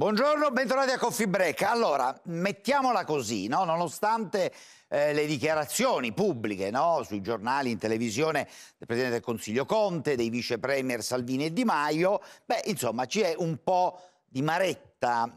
Buongiorno, bentornati a Coffee Break. Allora, mettiamola così, no? nonostante eh, le dichiarazioni pubbliche no? sui giornali, in televisione del Presidente del Consiglio Conte, dei vice premier Salvini e Di Maio, beh, insomma, ci è un po' di maretta lotta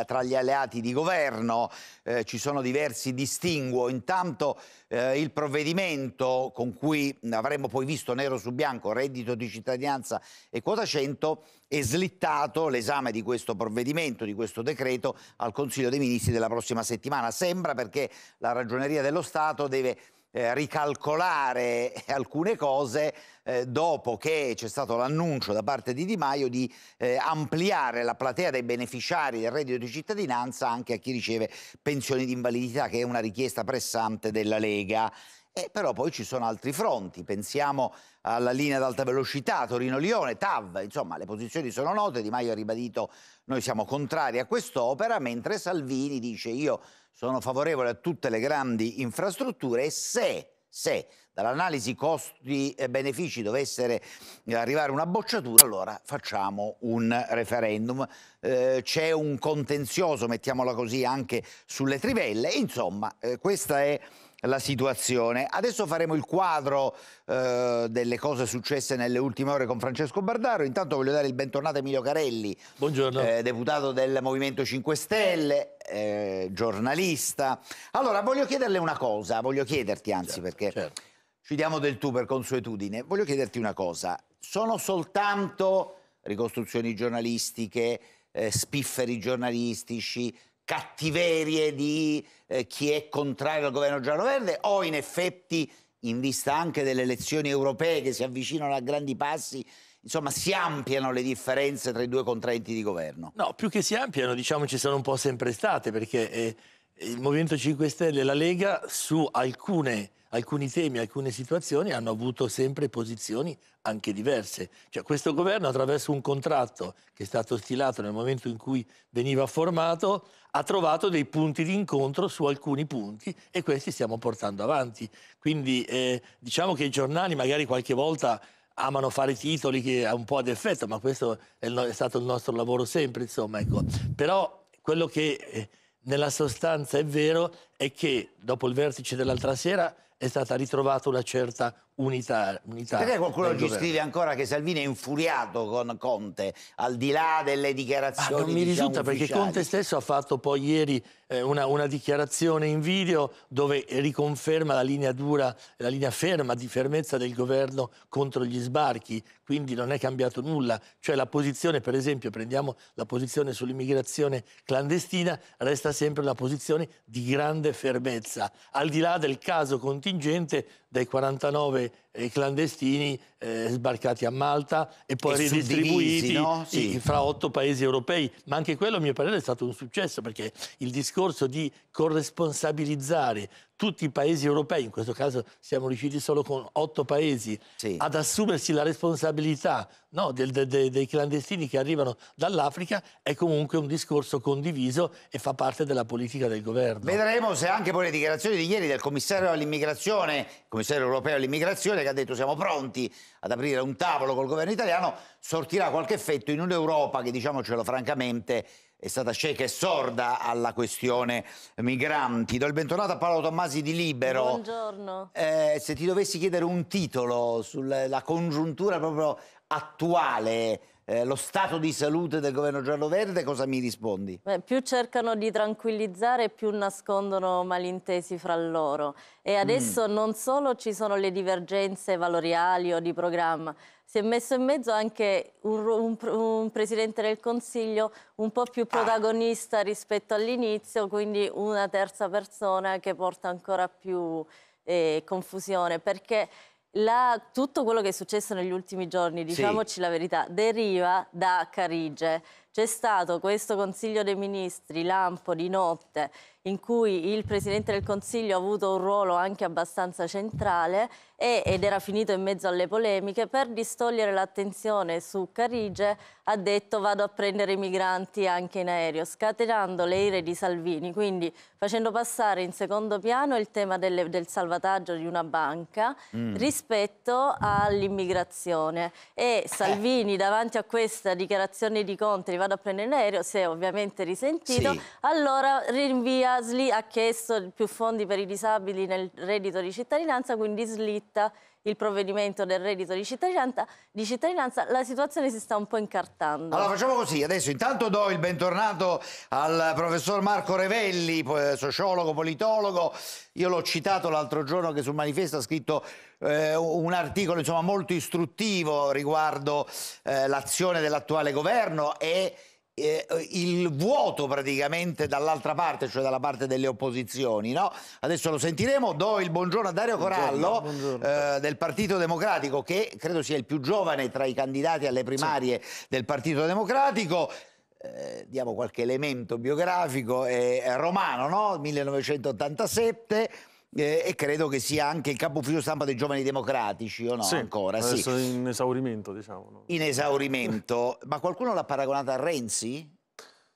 eh, tra gli alleati di governo, eh, ci sono diversi distinguo. Intanto eh, il provvedimento con cui avremmo poi visto nero su bianco reddito di cittadinanza e quota 100 è slittato l'esame di questo provvedimento, di questo decreto al Consiglio dei Ministri della prossima settimana. Sembra perché la Ragioneria dello Stato deve eh, ricalcolare alcune cose eh, dopo che c'è stato l'annuncio da parte di Di Maio di eh, ampliare la platea dei beneficiari del reddito di cittadinanza anche a chi riceve pensioni di invalidità, che è una richiesta pressante della Lega. E però poi ci sono altri fronti, pensiamo alla linea ad alta velocità Torino-Lione, TAV, insomma le posizioni sono note, Di Maio ha ribadito noi siamo contrari a quest'opera, mentre Salvini dice io sono favorevole a tutte le grandi infrastrutture e se, se dall'analisi costi e benefici dovesse eh, arrivare una bocciatura, allora facciamo un referendum. Eh, c'è un contenzioso, mettiamola così, anche sulle trivelle, insomma eh, questa è la situazione. Adesso faremo il quadro eh, delle cose successe nelle ultime ore con Francesco Bardaro. Intanto voglio dare il bentornato a Emilio Carelli, eh, deputato del Movimento 5 Stelle, eh, giornalista. Allora, voglio chiederle una cosa, voglio chiederti anzi certo, perché certo. ci diamo del tu per consuetudine, voglio chiederti una cosa. Sono soltanto ricostruzioni giornalistiche, eh, spifferi giornalistici, cattiverie di eh, chi è contrario al governo giallo-verde o in effetti, in vista anche delle elezioni europee che si avvicinano a grandi passi, insomma, si ampliano le differenze tra i due contraenti di governo? No, più che si ampliano, diciamo, ci sono un po' sempre state, perché eh, il Movimento 5 Stelle e la Lega su alcune alcuni temi, alcune situazioni hanno avuto sempre posizioni anche diverse. Cioè, questo governo attraverso un contratto che è stato stilato nel momento in cui veniva formato ha trovato dei punti di incontro su alcuni punti e questi stiamo portando avanti. Quindi eh, diciamo che i giornali magari qualche volta amano fare titoli che ha un po' ad effetto, ma questo è, no- è, stato il nostro lavoro sempre, insomma, ecco. Però quello che eh, nella sostanza è vero è che dopo il vertice dell'altra sera è stata ritrovata una certa unità, unità Perché qualcuno ci scrive ancora che Salvini è infuriato con Conte, al di là delle dichiarazioni. Ma ah, non mi diciamo, risulta perché Conte stesso ha fatto poi ieri eh, una, una, dichiarazione in video dove riconferma la linea dura, la linea ferma di fermezza del governo contro gli sbarchi, quindi non è cambiato nulla. Cioè la posizione, per esempio, prendiamo la posizione sull'immigrazione clandestina, resta sempre una posizione di grande fermezza, al di là del caso contingente dai 49 i clandestini eh, sbarcati a Malta e poi e ridistribuiti no? sì. fra otto paesi europei. Ma anche quello, a mio parere, è stato un successo perché il discorso di corresponsabilizzare tutti i paesi europei, in questo caso siamo riusciti solo con otto paesi, sì. ad assumersi la responsabilità no, del, de, de, dei clandestini che arrivano dall'Africa, è comunque un discorso condiviso e fa parte della politica del governo. Vedremo se anche poi le dichiarazioni di ieri del commissario all'immigrazione, commissario europeo all'immigrazione, che ha detto siamo pronti ad aprire un tavolo col governo italiano, sortirà qualche effetto in un'Europa che, diciamocelo francamente, è stata cieca e sorda alla questione migranti. Do il bentornato a Paolo Tommasi di Libero. Buongiorno. Eh, se ti dovessi chiedere un titolo sulla congiuntura proprio attuale eh, lo stato di salute del governo giallo-verde, cosa mi rispondi? Beh, più cercano di tranquillizzare, più nascondono malintesi fra loro. E mm. adesso mm. non solo ci sono le divergenze valoriali o di programma, si è messo in mezzo anche un, un, un Presidente del Consiglio un po' più ah. protagonista ah. rispetto all'inizio, quindi una terza persona che porta ancora più eh, confusione, perché la, tutto quello che è successo negli ultimi giorni, diciamoci sì. la verità, deriva da Carige. C'è stato questo Consiglio dei Ministri, lampo di notte, in cui il Presidente del Consiglio ha avuto un ruolo anche abbastanza centrale e, ed era finito in mezzo alle polemiche, per distogliere l'attenzione su Carige ha detto vado a prendere i migranti anche in aereo, scatenando le ire di Salvini, quindi facendo passare in secondo piano il tema delle, del salvataggio di una banca mm. rispetto all'immigrazione. E eh. Salvini davanti a questa dichiarazione di li vado a prendere in aereo, si è ovviamente risentito, sì. allora rinvia ASLI ha chiesto più fondi per i disabili nel reddito di cittadinanza, quindi slitta il provvedimento del reddito di cittadinanza, di cittadinanza, la situazione si sta un po' incartando. Allora facciamo così, adesso intanto do il bentornato al professor Marco Revelli, eh, sociologo, politologo, io l'ho citato l'altro giorno che sul manifesto ha scritto eh, un articolo insomma, molto istruttivo riguardo eh, l'azione dell'attuale governo e eh, eh, il vuoto praticamente dall'altra parte, cioè dalla parte delle opposizioni. No? Adesso lo sentiremo, do il buongiorno a Dario Corallo buongiorno, Eh, del Partito Democratico che credo sia il più giovane tra i candidati alle primarie sì. del Partito Democratico. Eh, diamo qualche elemento biografico, è romano, no? 1987 eh, e credo che sia anche il capo ufficio stampa dei giovani democratici, o no? Sì, ancora, sì. in esaurimento, diciamo. No? In esaurimento. Ma qualcuno l'ha paragonata a Renzi?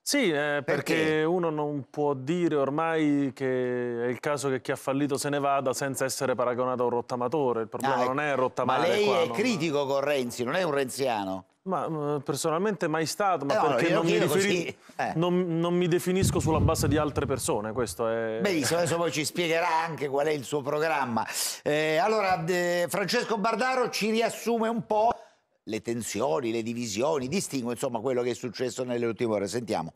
Sì, eh, perché, perché? uno non può dire ormai che è il caso che chi ha fallito se ne vada senza essere paragonato a un rottamatore. Il problema ah, non ecco. è il rottamare. Ma lei qua, è non... critico con Renzi, non è un renziano? Ma mm, personalmente mai stato, ma eh, oh, perché non mi, riferi... eh. non, non mi, definisco sulla base di altre persone, questo è... Benissimo, adesso poi ci spiegherà anche qual è il suo programma. Eh, allora, Francesco Bardaro ci riassume un po' le tensioni, le divisioni, distingue insomma quello che è successo nelle ultime ore, sentiamo.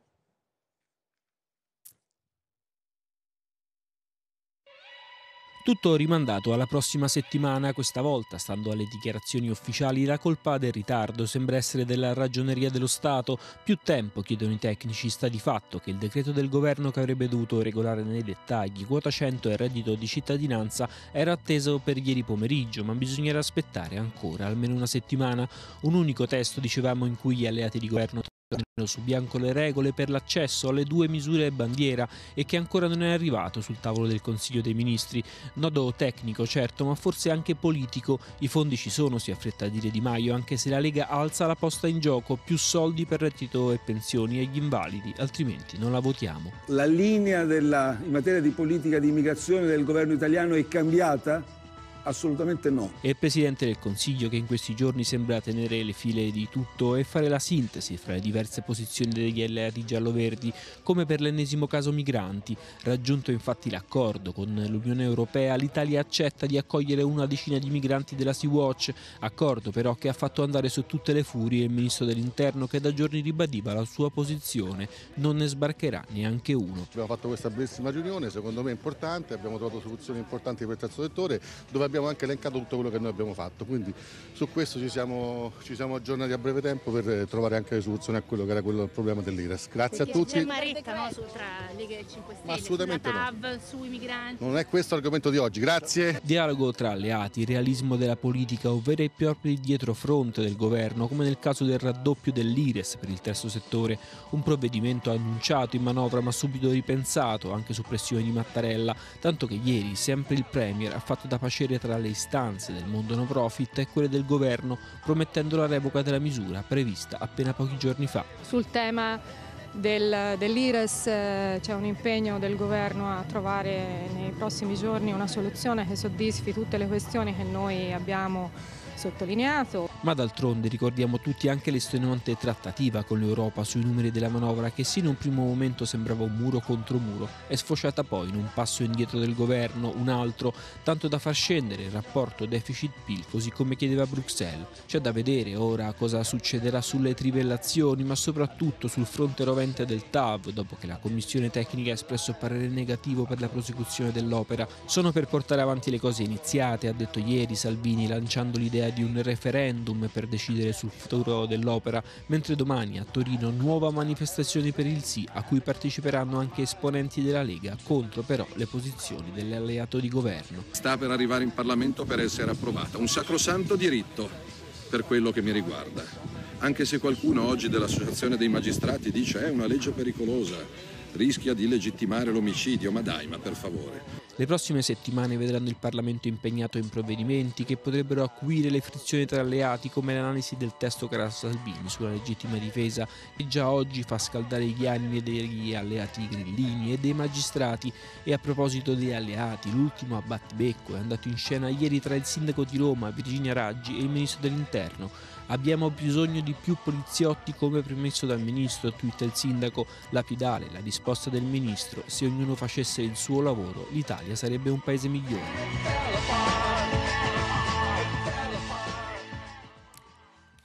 Tutto rimandato alla prossima settimana, questa volta, stando alle dichiarazioni ufficiali, la colpa del ritardo sembra essere della ragioneria dello Stato. Più tempo, chiedono i tecnici, sta di fatto che il decreto del governo che avrebbe dovuto regolare nei dettagli quota 100 e reddito di cittadinanza era atteso per ieri pomeriggio, ma bisognerà aspettare ancora almeno una settimana. Un unico testo, dicevamo, in cui gli alleati di governo tornano su bianco le regole per l'accesso alle due misure bandiera e che ancora non è arrivato sul tavolo del Consiglio dei Ministri. Nodo tecnico, certo, ma forse anche politico. I fondi ci sono, si affretta a dire Di Maio, anche se la Lega alza la posta in gioco, più soldi per reddito e pensioni agli invalidi, altrimenti non la votiamo. La linea della, in materia di politica di immigrazione del governo italiano è cambiata? Assolutamente no. È il Presidente del Consiglio che in questi giorni sembra tenere le file di tutto e fare la sintesi fra le diverse posizioni degli alleati giallo-verdi, come per l'ennesimo caso migranti. Raggiunto infatti l'accordo con l'Unione Europea, l'Italia accetta di accogliere una decina di migranti della Sea-Watch, accordo però che ha fatto andare su tutte le furie il Ministro dell'Interno che da giorni ribadiva la sua posizione, non ne sbarcherà neanche uno. Abbiamo fatto questa bellissima riunione, secondo me importante, abbiamo trovato soluzioni importanti per il terzo settore, dove abbiamo anche elencato tutto quello che noi abbiamo fatto, quindi su questo ci siamo, ci siamo aggiornati a breve tempo per eh, trovare anche le soluzioni a quello che era quello, il problema dell'IRAS. Grazie Perché a tutti. C'è maretta no, su, tra Lega e 5 Stelle, assolutamente sulla TAV, no. sui migranti. Non è questo l'argomento di oggi, grazie. Dialogo tra alleati, realismo della politica, ovvero i propri fronte del governo, come nel caso del raddoppio dell'IRES per il terzo settore, un provvedimento annunciato in manovra ma subito ripensato anche su pressione di Mattarella, tanto che ieri sempre il Premier ha fatto da pacere tra le istanze del mondo no profit e quelle del governo, promettendo la revoca della misura prevista appena pochi giorni fa. Sul tema del, dell'IRES eh, c'è un impegno del governo a trovare nei prossimi giorni una soluzione che soddisfi tutte le questioni che noi abbiamo sottolineato. Ma d'altronde ricordiamo tutti anche l'estenuante trattativa con l'Europa sui numeri della manovra che sì in un primo momento sembrava un muro contro muro, è sfociata poi in un passo indietro del governo, un altro, tanto da far scendere il rapporto deficit-PIL così come chiedeva Bruxelles. C'è da vedere ora cosa succederà sulle trivellazioni, ma soprattutto sul fronte rovente del TAV, dopo che la Commissione tecnica ha espresso parere negativo per la prosecuzione dell'opera. Sono per portare avanti le cose iniziate, ha detto ieri Salvini lanciando l'idea di un referendum per decidere sul futuro dell'opera, mentre domani a Torino nuova manifestazione per il sì, a cui parteciperanno anche esponenti della Lega, contro però le posizioni dell'alleato di governo. Sta per arrivare in Parlamento per essere approvata, un sacrosanto diritto per quello che mi riguarda. Anche se qualcuno oggi dell'Associazione dei Magistrati dice che eh, è una legge pericolosa, rischia di legittimare l'omicidio, ma dai, ma per favore. Le prossime settimane vedranno il Parlamento impegnato in provvedimenti che potrebbero acuire le frizioni tra alleati come l'analisi del testo Carassa sulla legittima difesa che già oggi fa scaldare gli animi degli alleati grillini e dei magistrati. E a proposito degli alleati, l'ultimo abbattibecco è andato in scena ieri tra il sindaco di Roma Virginia Raggi e il ministro dell'interno. Abbiamo bisogno di più poliziotti come premesso dal ministro, twitta il sindaco. Lapidale la risposta del ministro, se ognuno facesse il suo lavoro l'Italia sarebbe un paese migliore.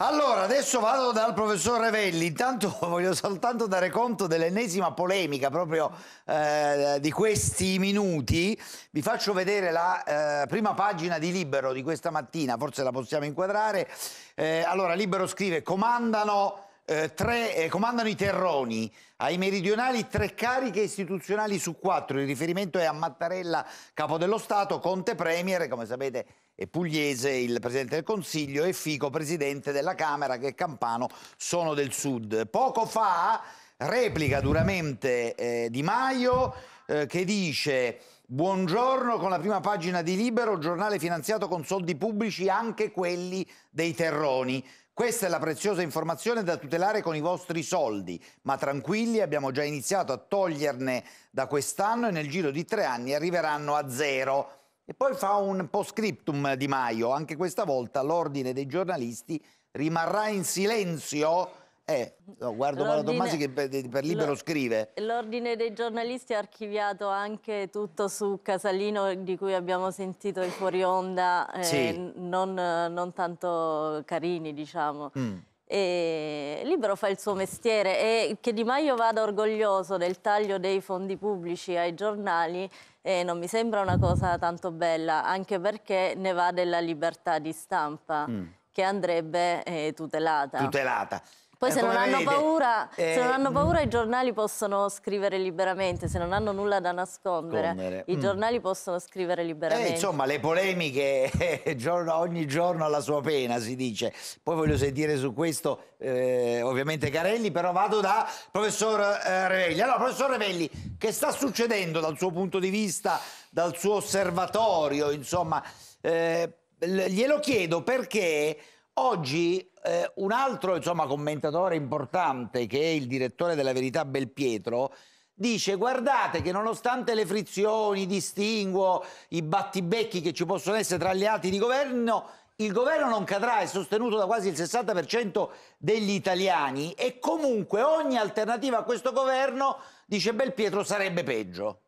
Allora, adesso vado dal professor Revelli. Intanto voglio soltanto dare conto dell'ennesima polemica proprio eh, di questi minuti. Vi faccio vedere la eh, prima pagina di Libero di questa mattina, forse la possiamo inquadrare. Eh, allora, Libero scrive: Comandano eh, tre, eh, comandano i terroni, ai meridionali tre cariche istituzionali su quattro, il riferimento è a Mattarella, capo dello Stato, Conte Premier, come sapete è Pugliese, il Presidente del Consiglio, e Fico, Presidente della Camera, che è Campano sono del Sud. Poco fa replica duramente eh, Di Maio eh, che dice buongiorno con la prima pagina di Libero, giornale finanziato con soldi pubblici, anche quelli dei terroni. Questa è la preziosa informazione da tutelare con i vostri soldi, ma tranquilli abbiamo già iniziato a toglierne da quest'anno e nel giro di tre anni arriveranno a zero. E poi fa un post-scriptum Di Maio, anche questa volta l'ordine dei giornalisti rimarrà in silenzio eh, no, guardo Paolo Tommasi che per, per libero scrive. L'ordine dei giornalisti ha archiviato anche tutto su Casalino di cui abbiamo sentito il fuori onda, eh, sì. non, non, tanto carini diciamo. Mm. E Libero fa il suo mestiere e che Di Maio vada orgoglioso del taglio dei fondi pubblici ai giornali eh, non mi sembra una cosa tanto bella, anche perché ne va della libertà di stampa mm. che andrebbe eh, tutelata. Tutelata. Poi eh, se non, vedete, paura, eh, se non, hanno mm. paura, i giornali possono scrivere liberamente, se non hanno nulla da nascondere, nascondere. i mm. giornali possono scrivere eh, liberamente. Eh, insomma, le polemiche eh, giorno, ogni giorno alla sua pena, si dice. Poi voglio sentire su questo ovviamente Carelli, però vado da professor Revelli. Allora, professor Revelli, che sta succedendo dal suo punto di vista, dal suo osservatorio, insomma, glielo chiedo perché Oggi eh, un altro insomma, commentatore importante, che è il direttore della Verità Belpietro, dice guardate che nonostante le frizioni, i distinguo, i battibecchi che ci possono essere tra gli atti di governo, il governo non cadrà, è sostenuto da quasi il 60% degli italiani e comunque ogni alternativa a questo governo, dice Belpietro, sarebbe peggio.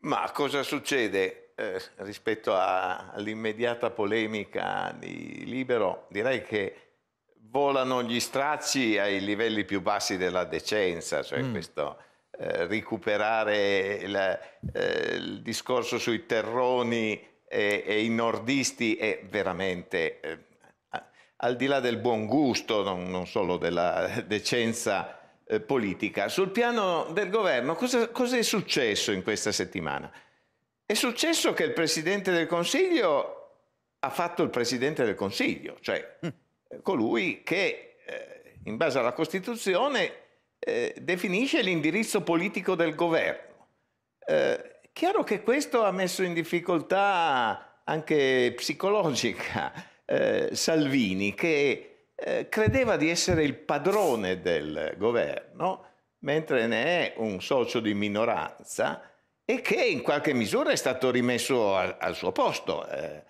Ma cosa succede? Eh, rispetto a, all'immediata polemica di Libero, direi che volano gli stracci ai livelli più bassi della decenza, cioè mm. questo eh, recuperare la, eh, il, discorso sui terroni e, e, i nordisti è veramente, al di là del buon gusto, non, non solo della decenza politica, sul piano del governo cosa, cosa è successo in questa settimana? È successo che il Presidente del Consiglio ha fatto il Presidente del Consiglio, cioè mm. eh, colui che eh, in base alla Costituzione eh, definisce l'indirizzo politico del governo. Eh, chiaro che questo ha messo in difficoltà anche psicologica eh, Salvini, che eh, credeva di essere il padrone del governo, mentre ne è un socio di minoranza e che in qualche misura è stato rimesso al, al suo posto eh,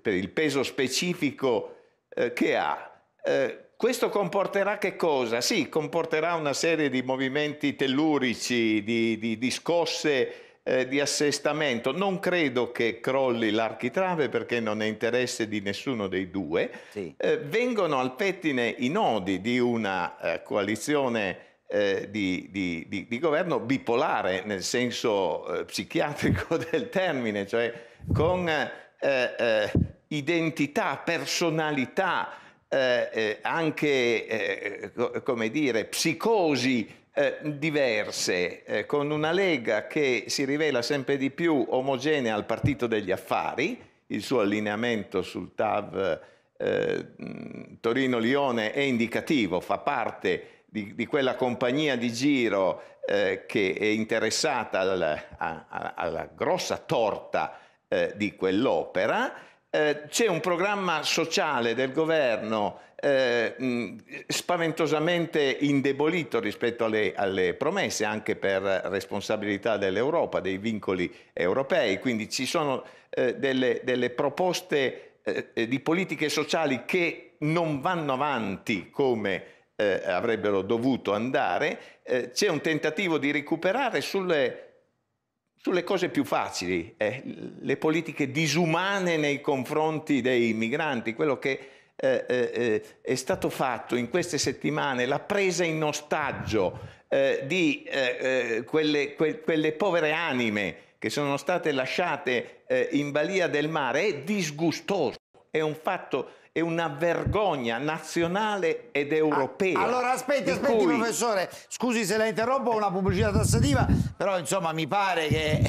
per il peso specifico eh, che ha. Eh, questo comporterà che cosa? Sì, comporterà una serie di movimenti tellurici, di, di, di scosse eh, di assestamento. Non credo che crolli l'architrave perché non è interesse di nessuno dei due. Sì. Eh, vengono al pettine i nodi di una eh, coalizione eh, di, di, di, di, governo bipolare nel senso eh, psichiatrico del termine, cioè con eh, eh identità, personalità, eh, eh, anche come dire, psicosi diverse, con una Lega che si rivela sempre di più omogenea al partito degli affari, il suo allineamento sul TAV Torino-Lione è indicativo, fa parte di, di quella compagnia di giro eh, che è interessata al, a, a, alla grossa torta eh, di quell'opera, eh, c'è un programma sociale del governo eh, spaventosamente indebolito rispetto alle, alle, promesse, anche per responsabilità dell'Europa, dei vincoli europei. Quindi ci sono eh, delle, delle, proposte eh, eh di politiche sociali che non vanno avanti come eh, avrebbero dovuto andare, eh, c'è un tentativo di recuperare sulle, sulle cose più facili, eh, le politiche disumane nei confronti dei migranti, quello che eh, eh, eh, è stato fatto in queste settimane, la presa in ostaggio di quelle, que, quelle povere anime che sono state lasciate eh, in balia del mare è disgustoso, è un fatto è una vergogna nazionale ed europea. Ah, allora aspetti, aspetti cui... professore, scusi se la interrompo, una pubblicità tassativa, però insomma mi pare che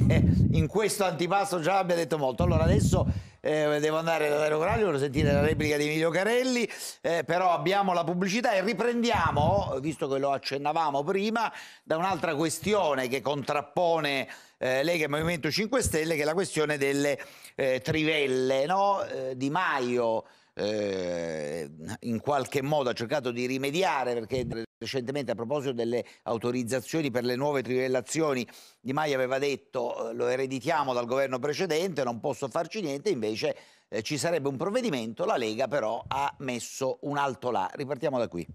in questo antipasto già abbia detto molto. Allora adesso eh, devo andare da Dario Coraglio per sentire la replica di Emilio Carelli, eh, però abbiamo la pubblicità e riprendiamo, visto che lo accennavamo prima, da un'altra questione che contrappone eh, Lega e Movimento 5 Stelle, che è la questione delle eh, trivelle, no? Eh, di Maio eh, in qualche modo ha cercato di rimediare perché recentemente a proposito delle autorizzazioni per le nuove trivellazioni Di Maio aveva detto eh, lo ereditiamo dal governo precedente, non posso farci niente, invece eh, ci sarebbe un provvedimento, la Lega però ha messo un alto là. Ripartiamo da qui.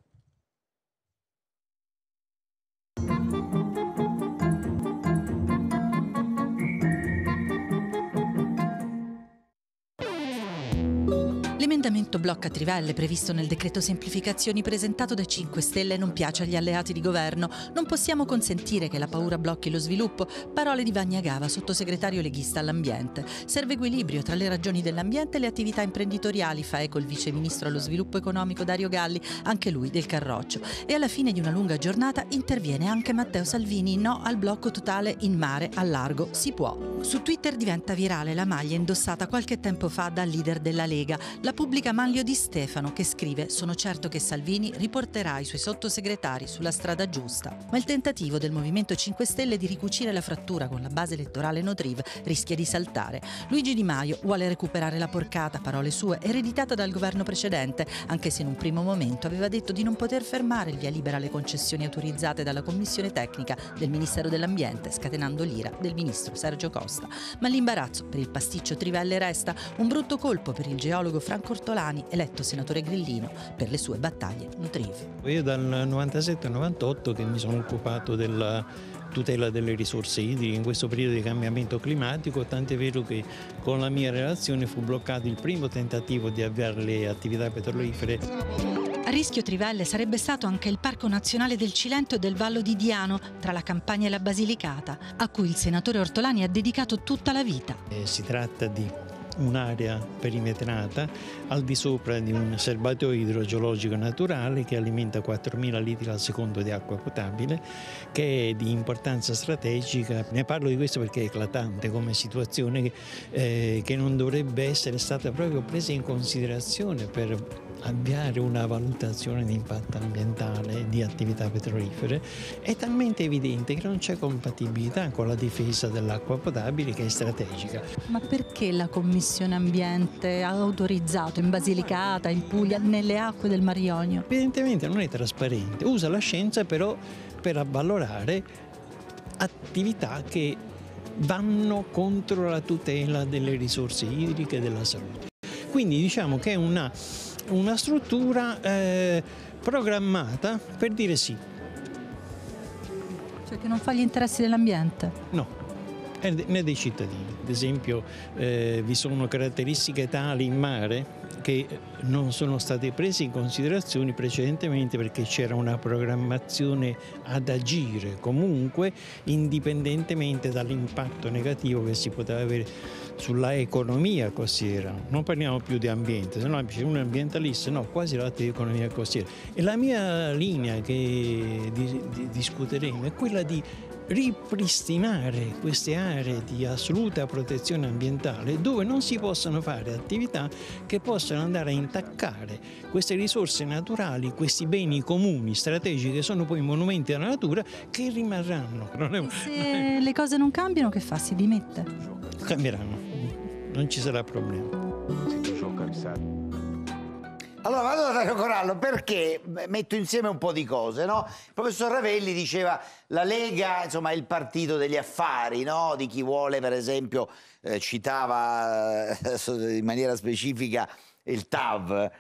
L'emendamento blocca trivelle previsto nel decreto semplificazioni presentato dai 5 Stelle non piace agli alleati di governo. Non possiamo consentire che la paura blocchi lo sviluppo. Parole di Vagnagava, sottosegretario leghista all'ambiente. Serve equilibrio tra le ragioni dell'ambiente e le attività imprenditoriali, fa eco il viceministro allo sviluppo economico Dario Galli, anche lui del Carroccio. E alla fine di una lunga giornata interviene anche Matteo Salvini, no al blocco totale in mare, a largo, si può. Su Twitter diventa virale la maglia indossata qualche tempo fa dal leader della Lega. La la pubblica Manlio Di Stefano che scrive «Sono certo che Salvini riporterà i suoi sottosegretari sulla strada giusta, ma il tentativo del Movimento 5 Stelle di ricucire la frattura con la base elettorale Notriv rischia di saltare. Luigi Di Maio vuole recuperare la porcata, parole sue, ereditata dal governo precedente, anche se in un primo momento aveva detto di non poter fermare il via libera alle concessioni autorizzate dalla Commissione Tecnica del Ministero dell'Ambiente, scatenando l'ira del ministro Sergio Costa. Ma l'imbarazzo per il pasticcio Trivelle resta un brutto colpo per il geologo Franco Cortolani, eletto senatore grillino per le sue battaglie nutrive. Io dal 97 al 98 che mi sono occupato della tutela delle risorse idriche in questo periodo di cambiamento climatico, tant'è vero che con la mia relazione fu bloccato il primo tentativo di avviare le attività petrolifere. A rischio trivelle sarebbe stato anche il Parco Nazionale del Cilento e del Vallo di Diano, tra la Campania e la Basilicata, a cui il senatore Ortolani ha dedicato tutta la vita. Eh, si tratta di un'area perimetrata al di sopra di un serbatoio idrogeologico naturale che alimenta 4.000 litri al secondo di acqua potabile che è di importanza strategica. Ne parlo di questo perché è eclatante come situazione che, eh, che non dovrebbe essere stata proprio presa in considerazione per avviare una valutazione di impatto ambientale di attività petrolifere è talmente evidente che non c'è compatibilità con la difesa dell'acqua potabile che è strategica. Ma perché la Commissione Commissione Ambiente ha autorizzato in Basilicata, in Puglia, nelle acque del Mar Ionio? Evidentemente non è trasparente, usa la scienza però per avvalorare attività che vanno contro la tutela delle risorse idriche e della salute. Quindi diciamo che è una, una struttura eh, programmata per dire sì. Cioè che non fa gli interessi dell'ambiente? No. Eh, né dei cittadini. Ad esempio eh, vi sono caratteristiche tali in mare che eh, non sono state prese in considerazione precedentemente perché c'era una programmazione ad agire comunque indipendentemente dall'impatto negativo che si poteva avere sulla economia costiera. Non parliamo più di ambiente, se no c'è un ambientalista, no, quasi latte di economia costiera. E la mia linea che di, di, discuteremo è quella di ripristinare queste aree di assoluta protezione ambientale dove non si possono fare attività che possano andare a intaccare queste risorse naturali, questi beni comuni, strategici che sono poi monumenti alla natura che rimarranno. È... se le cose non cambiano che fa? Si dimette? Cambieranno, non ci sarà problema. Allora vado da Dario Corallo perché metto insieme un po' di cose, no? Il professor Ravelli diceva la Lega, insomma, è il partito degli affari, no? Di chi vuole, per esempio, eh, citava eh, in maniera specifica il TAV.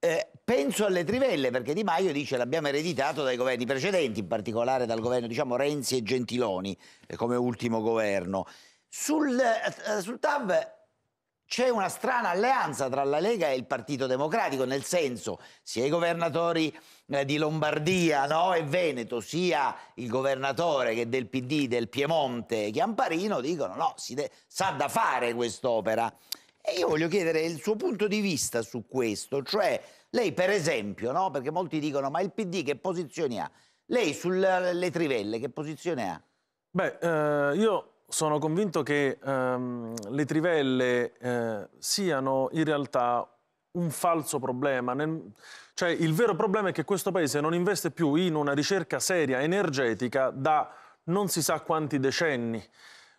Eh, penso alle trivelle perché Di Maio dice l'abbiamo ereditato dai governi precedenti, in particolare dal governo diciamo Renzi e Gentiloni eh, come ultimo governo. Sul, eh, sul TAV c'è una strana alleanza tra la Lega e il Partito Democratico, nel senso sia i governatori eh, di Lombardia no? e Veneto, sia il governatore che del PD del Piemonte Chiamparino dicono no, si de- sa da fare quest'opera. E io voglio chiedere il suo punto di vista su questo, cioè lei per esempio, no? perché molti dicono ma il PD che posizione ha? Lei sulle trivelle che posizione ha? Beh, eh, io sono convinto che ehm, le trivelle eh, siano in realtà un falso problema. Nel, cioè, il vero problema è che questo paese non investe più in una ricerca seria, energetica, da non si sa quanti decenni.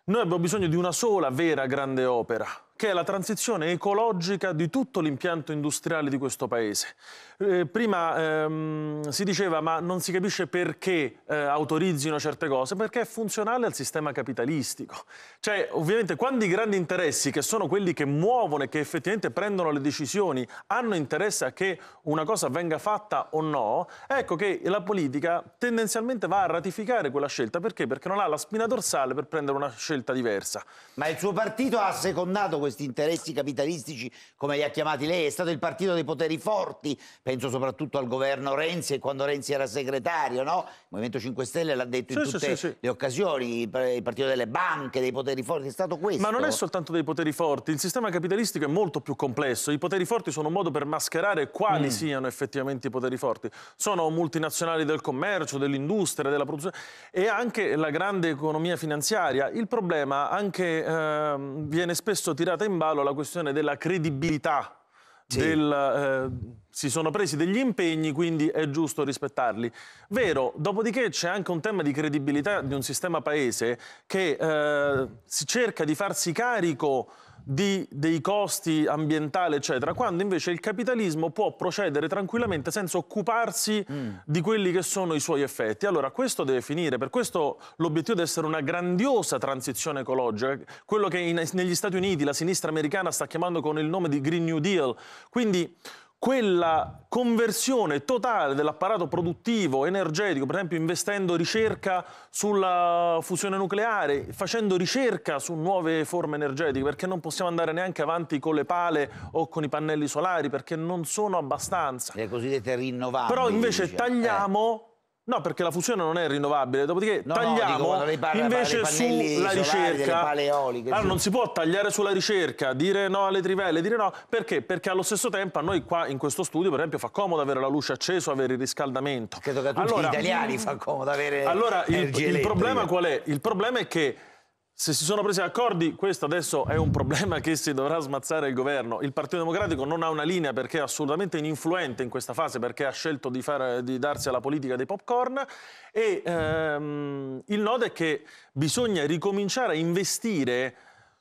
Noi abbiamo bisogno di una sola vera grande opera, che è la transizione ecologica di tutto l'impianto industriale di questo Paese. Eh, prima ehm, si diceva ma non si capisce perché eh, autorizzino certe cose, perché è funzionale al sistema capitalistico. Cioè ovviamente quando i grandi interessi, che sono quelli che muovono e che effettivamente prendono le decisioni, hanno interesse a che una cosa venga fatta o no, ecco che la politica tendenzialmente va a ratificare quella scelta. Perché? Perché non ha la spina dorsale per prendere una scelta diversa. Ma il suo partito ha secondato questo questi interessi capitalistici, come li ha chiamati lei, è stato il partito dei poteri forti, penso soprattutto al governo Renzi e quando Renzi era segretario, no? Il Movimento 5 Stelle l'ha detto sì, in tutte sì, sì, le occasioni, il partito delle banche, dei poteri forti, è stato questo. Ma non è soltanto dei poteri forti, il sistema capitalistico è molto più complesso, i poteri forti sono un modo per mascherare quali mm. siano effettivamente i poteri forti. Sono multinazionali del commercio, dell'industria, della produzione e anche la grande economia finanziaria. Il problema anche eh, viene spesso tirato tornata in ballo la questione della credibilità sì. Del, eh, si sono presi degli impegni, quindi è giusto rispettarli. Vero, dopodiché c'è anche un tema di credibilità di un sistema paese che eh, si cerca di farsi carico di, dei costi ambientali, eccetera, quando invece il capitalismo può procedere tranquillamente senza occuparsi mm. di quelli che sono i suoi effetti. Allora, questo deve finire, per questo l'obiettivo deve essere una grandiosa transizione ecologica, quello che in, negli Stati Uniti la sinistra americana sta chiamando con il nome di Green New Deal. Quindi quella conversione totale dell'apparato produttivo energetico, per esempio investendo ricerca sulla fusione nucleare, facendo ricerca su nuove forme energetiche, perché non possiamo andare neanche avanti con le pale o con i pannelli solari, perché non sono abbastanza. Le cosiddette rinnovabili. Però invece diciamo. tagliamo... Eh No, perché la fusione non è rinnovabile, dopodiché no, tagliamo no, dico, parla, invece sulla ricerca. Eoliche, allora non si può tagliare sulla ricerca, dire no alle trivelle, dire no, perché? Perché allo stesso tempo a noi qua in questo studio, per esempio, fa comodo avere la luce accesa, avere il riscaldamento. Credo che a tutti allora, gli italiani fa comodo avere Allora il, il problema qual è? Il problema è che se si sono presi accordi, questo adesso è un problema che si dovrà smazzare il governo. Il Partito Democratico non ha una linea perché è assolutamente ininfluente in questa fase, perché ha scelto di, far, di darsi alla politica dei popcorn. E ehm, il nodo è che bisogna ricominciare a investire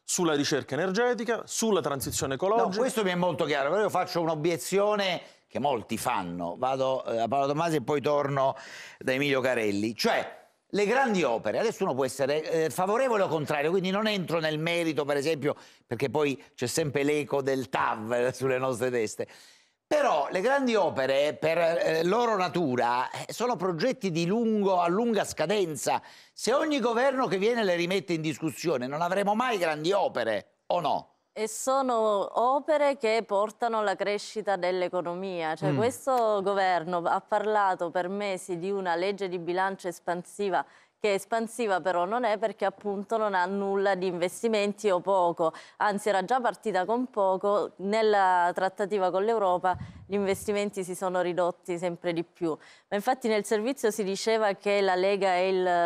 sulla ricerca energetica, sulla transizione ecologica. No, questo mi è molto chiaro, però io faccio un'obiezione che molti fanno. Vado eh, a Paolo Tommasi e poi torno da Emilio Carelli. Cioè, le grandi opere, adesso uno può essere eh, favorevole o contrario, quindi non entro nel merito, per esempio, perché poi c'è sempre l'eco del TAV eh, sulle nostre teste. Però le grandi opere, per eh, loro natura, eh, sono progetti di lungo, a lunga scadenza. Se ogni governo che viene le rimette in discussione, non avremo mai grandi opere, o no? E sono opere che portano alla crescita dell'economia. Cioè, mm. Questo governo ha parlato per mesi di una legge di bilancio espansiva che espansiva però non è perché appunto non ha nulla di investimenti o poco, anzi era già partita con poco, nella trattativa con l'Europa gli investimenti si sono ridotti sempre di più. Ma infatti nel servizio si diceva che la Lega è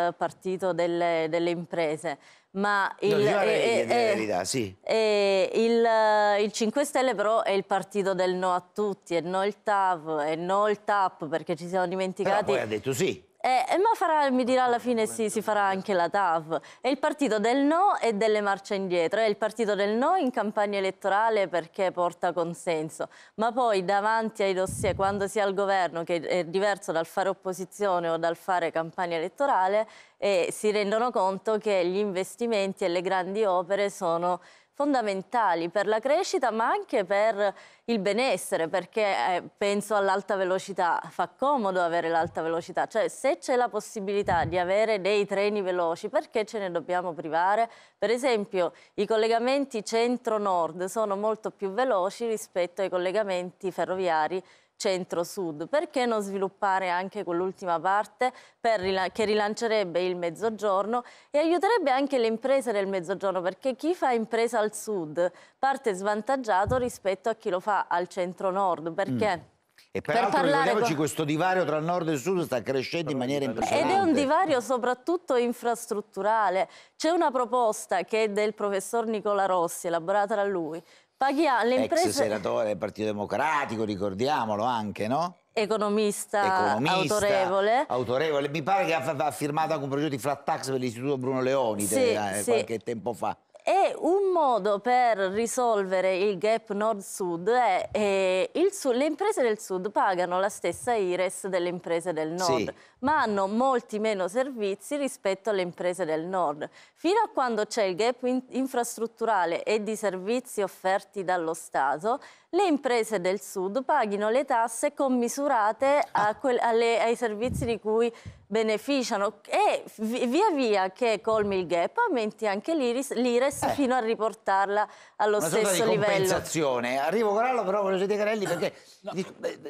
il partito delle, delle imprese ma il, no, eh, eh, verità, sì. eh, il, il, 5 Stelle però è il partito del no a tutti, è no il TAV, è no il TAP perché ci siamo dimenticati... Però poi ha detto sì. Eh, eh, ma farà, mi dirà alla fine sì, si farà anche la TAV. È il partito del no e delle marce indietro, è il partito del no in campagna elettorale perché porta consenso, ma poi davanti ai dossier, quando si è al governo, che è diverso dal fare opposizione o dal fare campagna elettorale, eh, si rendono conto che gli investimenti e le grandi opere sono fondamentali per la crescita ma anche per il benessere perché eh, penso all'alta velocità, fa comodo avere l'alta velocità, cioè se c'è la possibilità di avere dei treni veloci perché ce ne dobbiamo privare? Per esempio i collegamenti centro-nord sono molto più veloci rispetto ai collegamenti ferroviari centro-sud. Perché non sviluppare anche quell'ultima parte rila che rilancerebbe il mezzogiorno e aiuterebbe anche le imprese del mezzogiorno? Perché chi fa impresa al sud parte svantaggiato rispetto a chi lo fa al centro-nord. Perché? Mm. E peraltro per ricordiamoci questo divario tra nord e sud sta crescendo in maniera impressionante. Ed è un divario soprattutto infrastrutturale. C'è una proposta che è del professor Nicola Rossi, elaborata da lui, Paghiamo le imprese... Ex senatore del Partito Democratico, ricordiamolo anche, no? Economista, Economista autorevole. autorevole. Mi pare che ha, ha firmato anche un progetto di flat tax per l'Istituto Bruno Leoni sì, te, eh, sì. qualche tempo fa. E un modo per risolvere il gap nord-sud è che eh, le imprese del sud pagano la stessa IRES delle imprese del nord, sì. ma hanno molti meno servizi rispetto alle imprese del nord. Fino a quando c'è il gap in infrastrutturale e di servizi offerti dallo Stato, le imprese del sud paghino le tasse commisurate ah. alle, ai servizi di cui beneficiano e via via che colmi il gap aumenti anche l'IRES eh. fino a riportarla allo Una stesso sorta di livello. compensazione. Arrivo Corallo però voglio sentire Carelli perché no.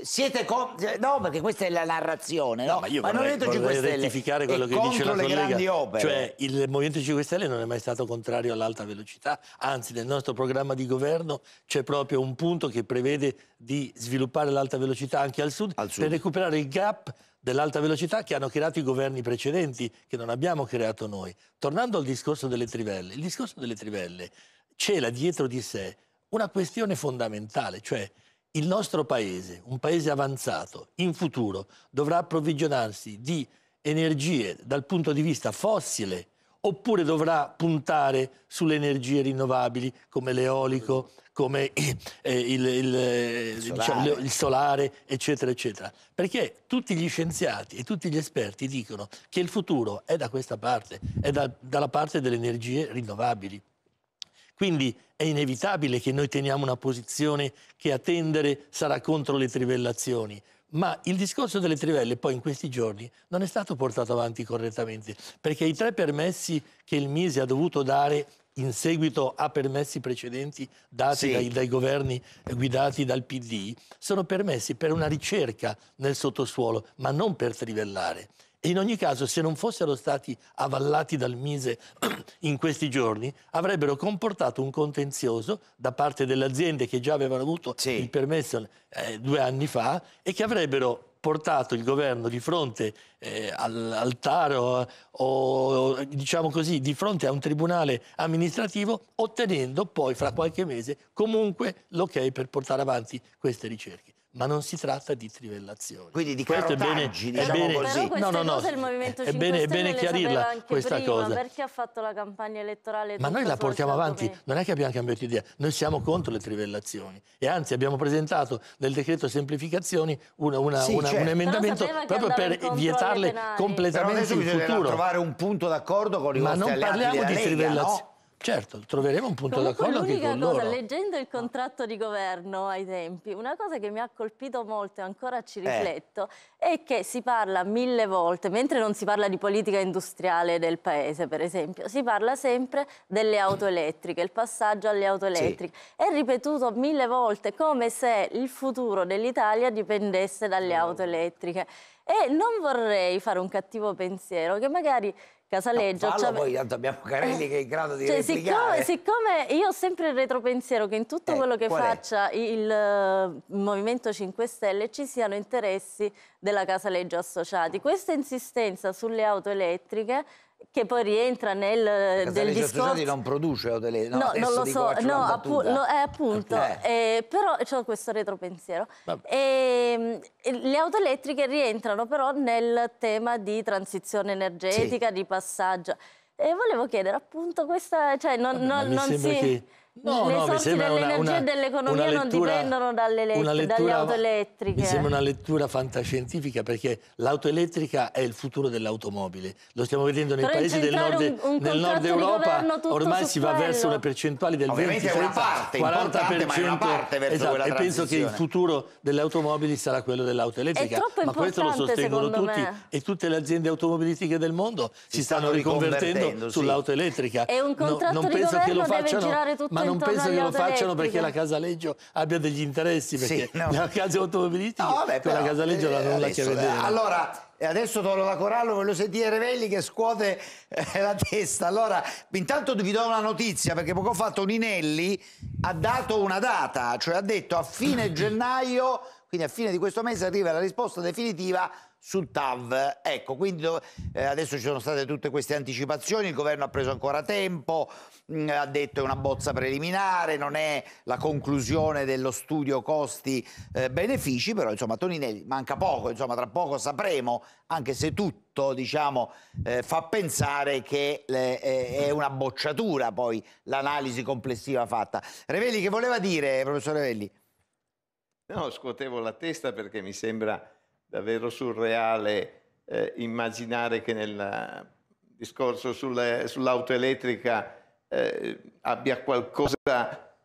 siete con... no perché questa è la narrazione no, no? ma io ma vorrei, non vorrei rettificare quello che dice la collega cioè il Movimento 5 Stelle non è mai stato contrario all'alta velocità anzi nel nostro programma di governo c'è proprio un punto che prevede di sviluppare l'alta velocità anche al sud, al sud. per recuperare il gap dell'alta velocità che hanno creato i governi precedenti, che non abbiamo creato noi. Tornando al discorso delle trivelle, il discorso delle trivelle cela dietro di sé una questione fondamentale, cioè il nostro paese, un paese avanzato, in futuro dovrà approvvigionarsi di energie dal punto di vista fossile oppure dovrà puntare sulle energie rinnovabili come l'eolico, come eh, il, il, diciamo, solare. Diciamo, il, solare. eccetera, eccetera. Perché tutti gli scienziati e tutti gli esperti dicono che il futuro è da questa parte, è da, dalla parte delle energie rinnovabili. Quindi è inevitabile che noi teniamo una posizione che a tendere sarà contro le trivellazioni, ma il discorso delle trivelle poi in questi giorni non è stato portato avanti correttamente, perché i tre permessi che il Mise ha dovuto dare in seguito a permessi precedenti dati sì. dai, dai, governi guidati dal PD, sono permessi per una ricerca nel sottosuolo, ma non per trivellare. E in ogni caso, se non fossero stati avallati dal Mise in questi giorni, avrebbero comportato un contenzioso da parte delle aziende che già avevano avuto sì. il permesso eh, due anni fa e che avrebbero portato il governo di fronte eh, al, TAR o, o, diciamo così, di fronte a un tribunale amministrativo ottenendo poi fra qualche mese comunque l'ok per portare avanti queste ricerche ma non si tratta di trivellazioni. Quindi di Questo è bene, diciamo è bene, così. Però no, no, no. il Movimento 5 è bene, è bene chiarirla questa prima, cosa. Perché ha fatto la campagna elettorale? Ma noi la portiamo avanti, me. non è che abbiamo cambiato idea, noi siamo contro le trivellazioni e anzi abbiamo presentato nel decreto semplificazioni una, una, sì, una, cioè, un certo. emendamento proprio per vietarle completamente in futuro. Però trovare un punto d'accordo con i ma nostri Ma non parliamo di trivellazioni. No? Certo, troveremo un punto d'accordo anche con cosa, loro. leggendo il contratto di governo ai tempi, una cosa che mi ha colpito molto e ancora ci eh. rifletto eh. è che si parla mille volte, mentre non si parla di politica industriale del paese, per esempio, si parla sempre delle auto elettriche, il passaggio alle auto elettriche. Sì. È ripetuto mille volte come se il futuro dell'Italia dipendesse dalle oh. auto elettriche. E non vorrei fare un cattivo pensiero che magari Casaleggio... No, fallo, cioè, poi tanto abbiamo Carelli che è in grado di cioè, siccome, siccome, io ho sempre il retropensiero che in tutto eh, quello che faccia è? il eh, Movimento 5 Stelle ci siano interessi della Casaleggio associati. Questa insistenza sulle auto elettriche che poi rientra nel Perché del discorso Sociati non produce hotel, no, no non lo so no, appu no, eh, appunto eh. Eh, però ho questo retropensiero e, ehm, le auto elettriche rientrano però nel tema di transizione energetica sì. di passaggio e volevo chiedere appunto questa cioè non, Vabbè, non, non si che No, le no, mi sembra dell'energia una, una, e dell'economia non dipendono dalle, lettura, dalle auto elettriche. Mi sembra una lettura fantascientifica perché l'auto elettrica è il futuro dell'automobile. Lo stiamo vedendo nei Però paesi del nord, un, un nel nord Europa, ormai si va quello. verso una percentuale del Ovviamente 20 è parte, 40%, parte verso esatto, e penso che il futuro delle automobili sarà quello dell'auto elettrica. Ma questo lo sostengono tutti me. e tutte le aziende automobilistiche del mondo si, si stanno riconvertendo sull'auto elettrica. È un contratto no, non penso che lo facciano, deve girare tutto non penso che lo facciano perché la Casaleggio abbia degli interessi, perché sì, no. la casa automobilistica no, vabbè, però, la Casaleggio eh, la nulla a che vedere. Allora, eh, adesso Toro da Corallo, voglio sentire Revelli che scuote eh, la testa. Allora, intanto vi do una notizia, perché poco fa Toninelli ha dato una data, cioè ha detto a fine gennaio, quindi a fine di questo mese arriva la risposta definitiva sul TAV. Ecco, quindi eh, adesso ci sono state tutte queste anticipazioni, il governo ha preso ancora tempo, mh, mm, ha detto è una bozza preliminare, non è la conclusione dello studio costi-benefici, eh, però insomma Toninelli manca poco, insomma tra poco sapremo, anche se tutto diciamo, eh, fa pensare che eh, è una bocciatura poi l'analisi complessiva fatta. Revelli che voleva dire, professore Revelli? No, scuotevo la testa perché mi sembra davvero surreale eh, immaginare che nel discorso sulle, sull'auto elettrica eh, abbia qualcosa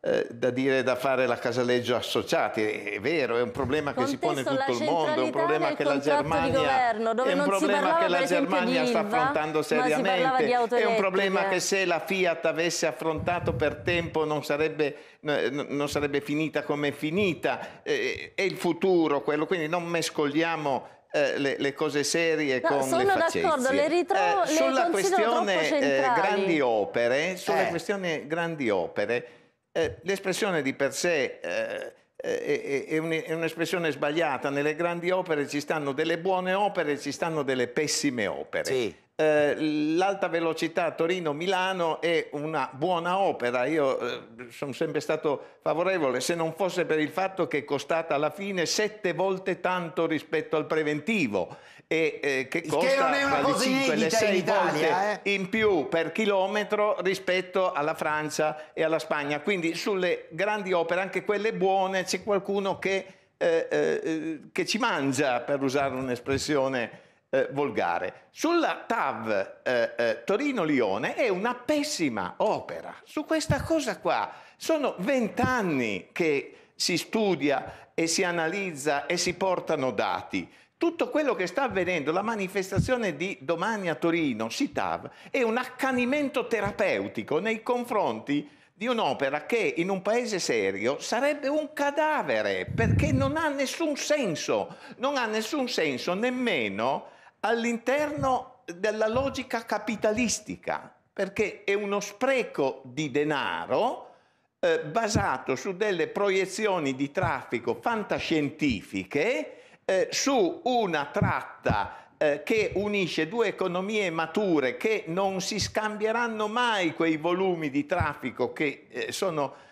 eh, da dire da fare la Casaleggio Associati, è vero, è un problema che Contesto si pone tutto il mondo, è un problema che la Germania, governo, è un problema che la Germania sta affrontando seriamente, è un problema che se la Fiat avesse affrontato per tempo non sarebbe, non sarebbe finita come è finita, eh, è il futuro quello, quindi non mescoliamo eh, le, le, cose serie no, con sono le facezie. d'accordo, le, ritro- eh, le sulla questione eh, grandi opere, sulla eh. questione grandi opere eh, l'espressione di per sé eh, eh è, è un'espressione sbagliata. Nelle grandi opere ci stanno delle buone opere e ci stanno delle pessime opere. Sì. Eh, l'alta velocità Torino-Milano è una buona opera, io eh, sono sempre stato favorevole, se non fosse per il fatto che è costata alla fine sette volte tanto rispetto al preventivo e eh, che costa che non è una cosa 5, le 6 in Italia, eh? in più per chilometro rispetto alla Francia e alla Spagna. Quindi sulle grandi opere, anche quelle buone, c'è qualcuno che, eh, eh che, ci mangia, per usare un'espressione eh, volgare. Sulla TAV eh, Torino-Lione è una pessima opera. Su questa cosa qua sono vent'anni che si studia e si analizza e si portano dati tutto quello che sta avvenendo, la manifestazione di domani a Torino, CITAV, è un accanimento terapeutico nei confronti di un'opera che in un paese serio sarebbe un cadavere, perché non ha nessun senso, non ha nessun senso nemmeno all'interno della logica capitalistica, perché è uno spreco di denaro eh, basato su delle proiezioni di traffico fantascientifiche eh, su una tratta eh, che unisce due economie mature che non si scambieranno mai quei volumi di traffico che eh, sono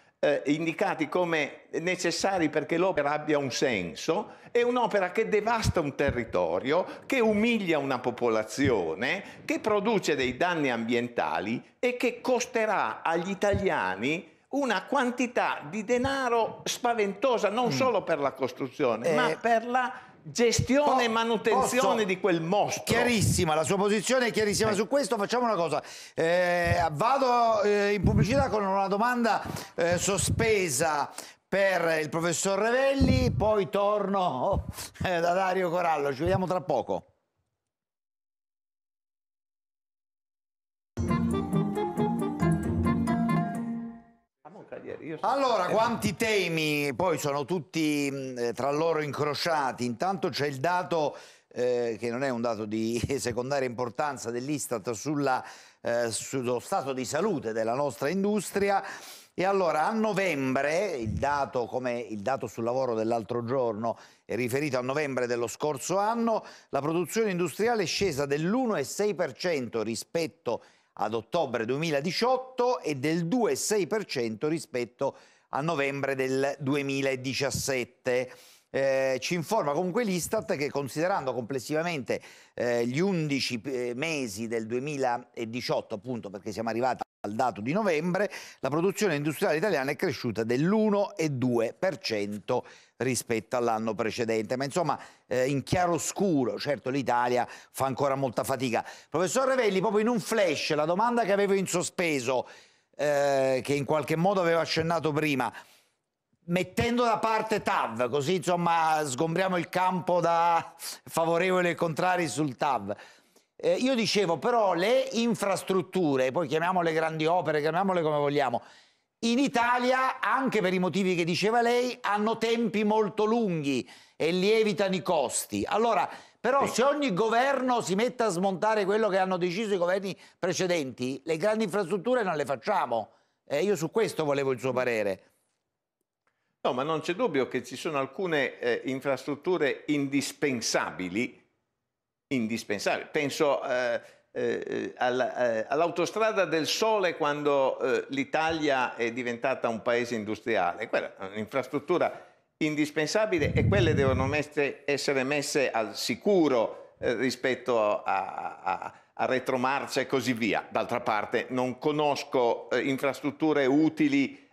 indicati come necessari perché l'opera abbia un senso, è un'opera che devasta un territorio, che umilia una popolazione, che produce dei danni ambientali e che costerà agli italiani una quantità di denaro spaventosa non mm. solo per la costruzione, eh... ma per la gestione e manutenzione posso? di quel mostro. Chiarissima, la sua posizione è chiarissima eh. su questo. Facciamo una cosa, eh, vado eh, in pubblicità con una domanda eh, sospesa per il professor Revelli, poi torno eh, da Dario Corallo, ci vediamo tra poco. ieri. allora, quanti temi poi sono tutti mh, eh, tra loro incrociati. Intanto c'è il dato, eh, che non è un dato di secondaria importanza dell'Istat, sulla, eh, sullo stato di salute della nostra industria. E allora a novembre, il dato, come il dato sul lavoro dell'altro giorno è riferito a novembre dello scorso anno, la produzione industriale è scesa dell'1,6% rispetto a ad ottobre 2018 e del 2,6% rispetto a novembre del 2017. Eh, ci informa comunque l'Istat che considerando complessivamente eh, gli 11 eh, mesi del 2018, appunto perché siamo arrivati al dato di novembre, la produzione industriale italiana è cresciuta dell'1,2% rispetto all'anno precedente. Ma insomma, eh, in chiaroscuro, certo l'Italia fa ancora molta fatica. Professor Revelli, proprio in un flash, la domanda che avevo in sospeso, eh, che in qualche modo avevo accennato prima, mettendo da parte TAV, così insomma sgombriamo il campo da favorevoli e contrari sul TAV. Eh, io dicevo però le infrastrutture, poi chiamiamole grandi opere, chiamiamole come vogliamo, in Italia, anche per i motivi che diceva lei, hanno tempi molto lunghi e lievitano i costi. Allora, però sì. se ogni governo si mette a smontare quello che hanno deciso i governi precedenti, le grandi infrastrutture non le facciamo. Eh, io su questo volevo il suo parere. No, ma non c'è dubbio che ci sono alcune eh, infrastrutture indispensabili, indispensabili. Penso... Eh, eh, eh, eh, all'autostrada del sole quando eh, l'Italia è diventata un paese industriale. Quella è un'infrastruttura indispensabile e quelle devono messe, essere messe al sicuro eh, rispetto a, a, a, retromarcia e così via. D'altra parte non conosco eh, infrastrutture utili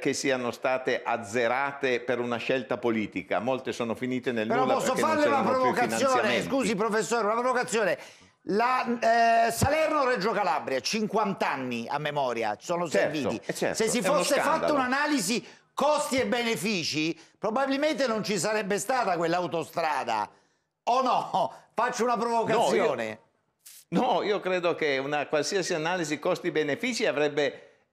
che siano state azzerate per una scelta politica. Molte sono finite nel Però nulla. Però posso farle una provocazione, scusi professore, una provocazione. La eh, Salerno-Reggio Calabria, 50 anni a memoria, sono certo, serviti. Eh, certo, Se si fosse fatta un'analisi costi e benefici, probabilmente non ci sarebbe stata quell'autostrada. O no? Faccio una provocazione. No, io, no, io credo che una qualsiasi analisi costi-benefici avrebbe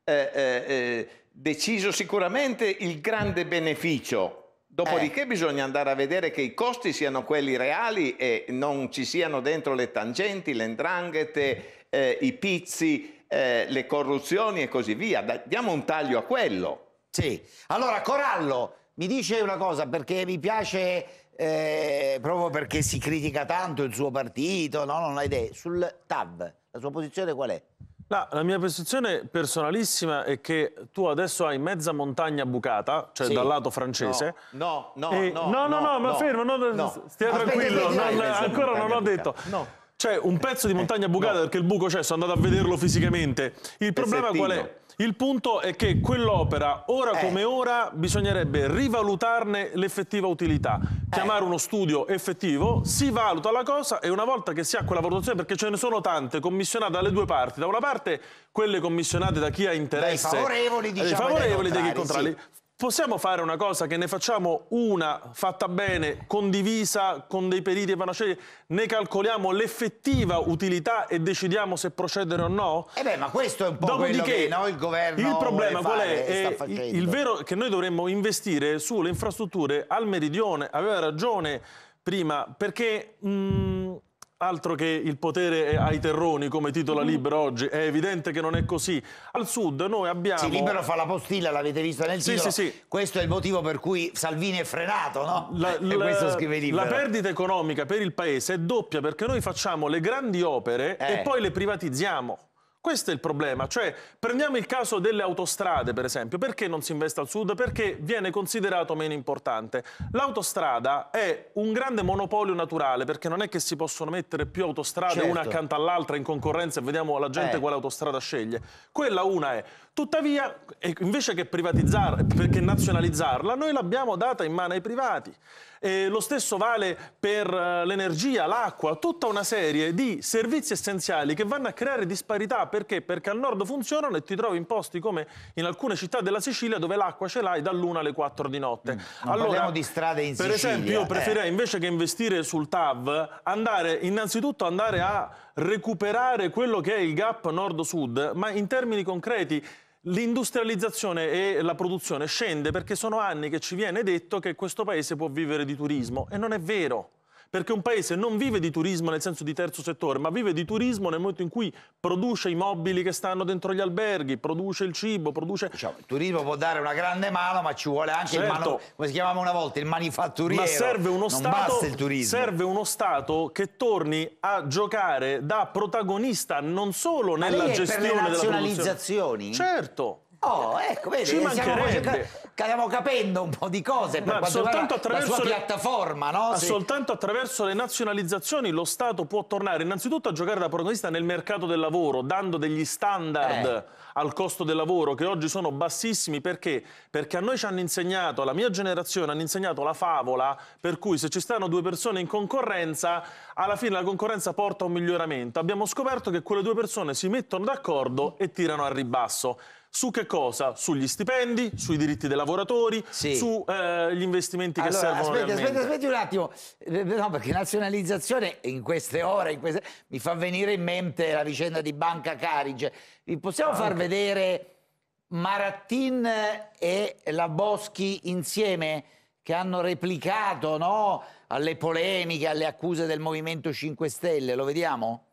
eh, eh, eh, deciso sicuramente il grande beneficio Dopodiché eh. bisogna andare a vedere che i costi siano quelli reali e non ci siano dentro le tangenti, le ndranghete, eh, i pizzi, eh, le corruzioni e così via. Da diamo un taglio a quello. Sì. Allora, Corallo, mi dice una cosa perché mi piace eh, proprio perché si critica tanto il suo partito, no? Non hai idea. Sul TAV, la sua posizione qual è? No, la mia percezione personalissima è che tu adesso hai mezza montagna bucata, cioè sì. dal lato francese. No, no, no, e... no, no, no, no, ma no, fermo, no, no. stia Aspetta, tranquillo, non, ancora non l'ho detto. No. C'è cioè, un pezzo di eh, montagna bucata eh, perché il buco c'è, sono andato a vederlo fisicamente. Il problema qual è? Il punto è che quell'opera, ora eh. come ora, bisognerebbe rivalutarne l'effettiva utilità. Eh. Chiamare eh. uno studio effettivo, si valuta la cosa e una volta che si ha quella valutazione, perché ce ne sono tante commissionate dalle due parti, da una parte quelle commissionate da chi ha interesse, dai favorevoli, diciamo, dai favorevoli dei, diciamo, dei contrari, sì. Possiamo fare una cosa che ne facciamo una fatta bene, condivisa con dei periti e panacei, ne calcoliamo l'effettiva utilità e decidiamo se procedere o no? Eh beh, ma questo è un po' Dopodiché, che no, il governo Il problema qual è? è eh, il, il vero che noi dovremmo investire sulle infrastrutture al meridione. Aveva ragione prima, perché mh, mm, Altro che il potere ai terroni, come titola mm-hmm. Libero oggi, è evidente che non è così. Al sud noi abbiamo... Sì, Libero fa la postilla, l'avete vista nel sì, titolo. Sì, sì. Questo è il motivo per cui Salvini è frenato, no? La, e eh, la, questo scrive Libero. La perdita economica per il Paese è doppia perché noi facciamo le grandi opere eh. e poi le privatizziamo. Questo è il problema, cioè prendiamo il caso delle autostrade per esempio, perché non si investe al sud? Perché viene considerato meno importante. L'autostrada è un grande monopolio naturale perché non è che si possono mettere più autostrade certo. una accanto all'altra in concorrenza e vediamo la gente eh. quale autostrada sceglie. Quella una è, Tuttavia, invece che, che nazionalizzarla, noi l'abbiamo data in mano ai privati. E lo stesso vale per eh, l'energia, l'acqua, tutta una serie di servizi essenziali che vanno a creare disparità. Perché? Perché al nord funzionano e ti trovi in posti come in alcune città della Sicilia dove l'acqua ce l'hai dall'una alle quattro di notte. Mm. Allora, parliamo di strade in Sicilia. Per esempio, io eh. preferirei eh. invece che investire sul TAV, andare innanzitutto andare a recuperare quello che è il gap nord-sud, ma in termini concreti L'industrializzazione e la produzione scende perché sono anni che ci viene detto che questo paese può vivere di turismo e non è vero perché un paese non vive di turismo nel senso di terzo settore, ma vive di turismo nel momento in cui produce i mobili che stanno dentro gli alberghi, produce il cibo, produce... Diciamo, il turismo può dare una grande mano, ma ci vuole anche certo. il mano, come si chiamava una volta, il manifatturiero. Ma serve uno, stato, serve uno Stato che torni a giocare da protagonista non solo nella gestione della produzione. Certo. Oh, ecco, vedi, ci mancherebbe. Stiamo capendo un po' di cose per Ma soltanto attraverso la piattaforma, no? Sì. Soltanto attraverso le nazionalizzazioni lo Stato può tornare innanzitutto a giocare da protagonista nel mercato del lavoro, dando degli standard eh. al costo del lavoro che oggi sono bassissimi perché? Perché a noi ci hanno insegnato, alla mia generazione hanno insegnato la favola per cui se ci stanno due persone in concorrenza, alla fine la concorrenza porta a un miglioramento. Abbiamo scoperto che quelle due persone si mettono d'accordo e tirano al ribasso su che cosa? Sugli stipendi, sui diritti dei lavoratori, sì. sugli eh, investimenti allora, che servono aspetta, Aspetta, aspetta un attimo, eh, no, perché nazionalizzazione in queste ore in queste... mi fa venire in mente la vicenda di Banca Carige. Vi possiamo Banca. far vedere Marattin e la Boschi insieme che hanno replicato no, alle polemiche, alle accuse del Movimento 5 Stelle? Lo vediamo?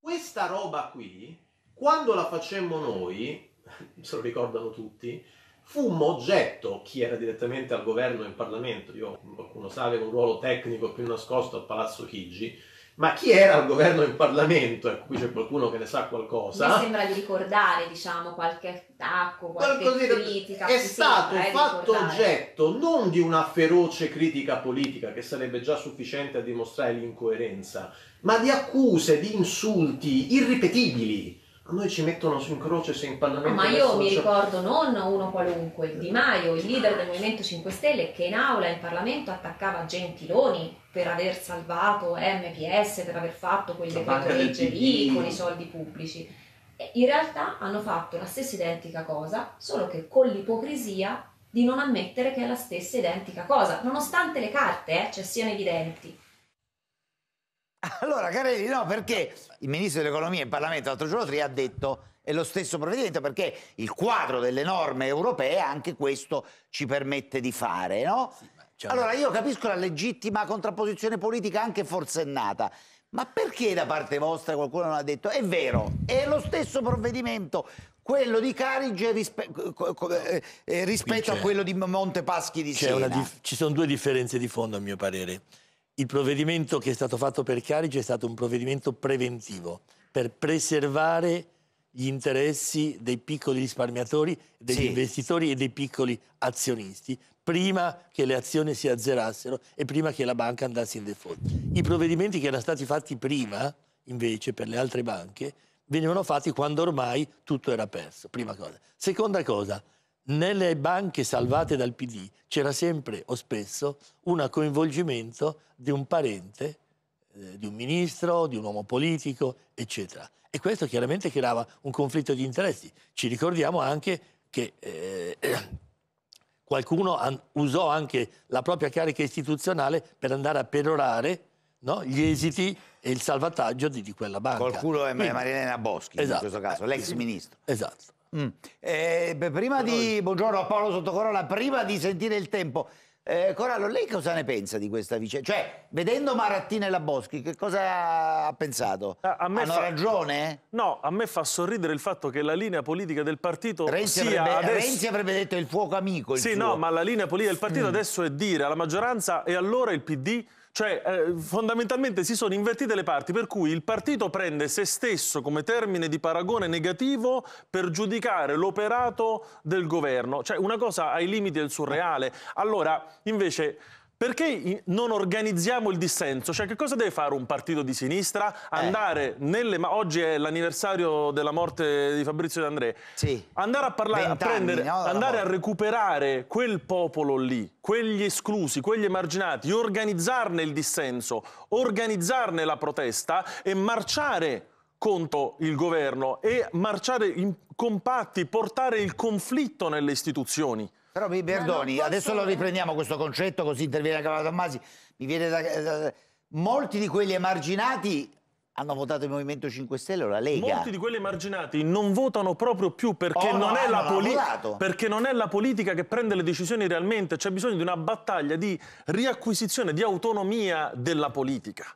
Questa roba qui quando la facemmo noi, se lo ricordano tutti, fummo oggetto, chi era direttamente al governo e in Parlamento, io qualcuno sa avevo un ruolo tecnico più nascosto al Palazzo Chigi, ma chi era al governo e in Parlamento, ecco qui c'è qualcuno che ne sa qualcosa. Mi sembra di ricordare, diciamo, qualche attacco, qualche Qualcosina, critica. È stato eh, fatto ricordare. oggetto non di una feroce critica politica, che sarebbe già sufficiente a dimostrare l'incoerenza, ma di accuse, di insulti irripetibili a noi ci mettono su in croce se in Parlamento... No, ma io mi ricordo non uno qualunque, Di Maio, il leader del Movimento 5 Stelle, che in aula in Parlamento attaccava Gentiloni per aver salvato MPS, per aver fatto quel decreto legge lì con i soldi pubblici. in realtà hanno fatto la stessa identica cosa, solo che con l'ipocrisia di non ammettere che è la stessa identica cosa, nonostante le carte eh, cioè siano evidenti. Allora, Carelli, no, perché il ministro dell'economia in Parlamento l'altro giorno ha detto è lo stesso provvedimento perché il quadro delle norme europee anche questo ci permette di fare, no? Sì, Allora, io capisco la legittima contrapposizione politica anche forsennata, ma perché da parte vostra qualcuno non ha detto è vero, è lo stesso provvedimento, quello di Carige rispe eh, eh, rispetto a quello di Montepaschi di Siena? Ci sono due differenze di fondo a mio parere il provvedimento che è stato fatto per Carige è stato un provvedimento preventivo per preservare gli interessi dei piccoli risparmiatori, degli sì. investitori e dei piccoli azionisti prima che le azioni si azzerassero e prima che la banca andasse in default. I provvedimenti che erano stati fatti prima, invece, per le altre banche, venivano fatti quando ormai tutto era perso, prima cosa. Seconda cosa, nelle banche salvate dal PD c'era sempre o spesso un coinvolgimento di un parente, eh, di un ministro, di un uomo politico, eccetera. E questo chiaramente creava un conflitto di interessi. Ci ricordiamo anche che eh, qualcuno an usò anche la propria carica istituzionale per andare a perorare no, gli esiti e il salvataggio di, di quella banca. Qualcuno è Quindi, Marilena Boschi esatto, in questo caso, l'ex eh, ministro. Esatto. Mm. Eh, beh, prima di... Buongiorno a Paolo Sottocorolla, prima di sentire il tempo. Eh, Corallo, lei cosa ne pensa di questa vicenda? Cioè, vedendo Marattina e la Boschi, che cosa ha pensato? a me Hanno fa... ragione? No, a me fa sorridere il fatto che la linea politica del partito Renzi sia avrebbe, adesso... Renzi avrebbe detto il fuoco amico. Il sì, suo. no, ma la linea politica del partito mm. adesso è dire alla maggioranza e allora il PD cioè, eh, fondamentalmente si sono invertite le parti, per cui il partito prende se stesso come termine di paragone negativo per giudicare l'operato del governo. Cioè, una cosa ai limiti del surreale. Allora, invece perché non organizziamo il dissenso? Cioè, che cosa deve fare un partito di sinistra? Eh. Andare eh. nelle... Ma oggi è l'anniversario della morte di Fabrizio De André. Sì. Andare a parlare, a prendere, no, andare a recuperare quel popolo lì, quegli esclusi, quegli emarginati, organizzarne il dissenso, organizzarne la protesta e marciare contro il governo e marciare in compatti, portare il conflitto nelle istituzioni. Però mi perdoni, posso... adesso lo riprendiamo questo concetto, così interviene anche la Tommasi. Mi viene da, eh, da, molti di quelli emarginati hanno votato il Movimento 5 Stelle o la Lega. Molti di quelli emarginati non votano proprio più perché, oh, non, no, è no, perché non, è la politica che prende le decisioni realmente, c'è bisogno di una battaglia di riacquisizione di autonomia della politica.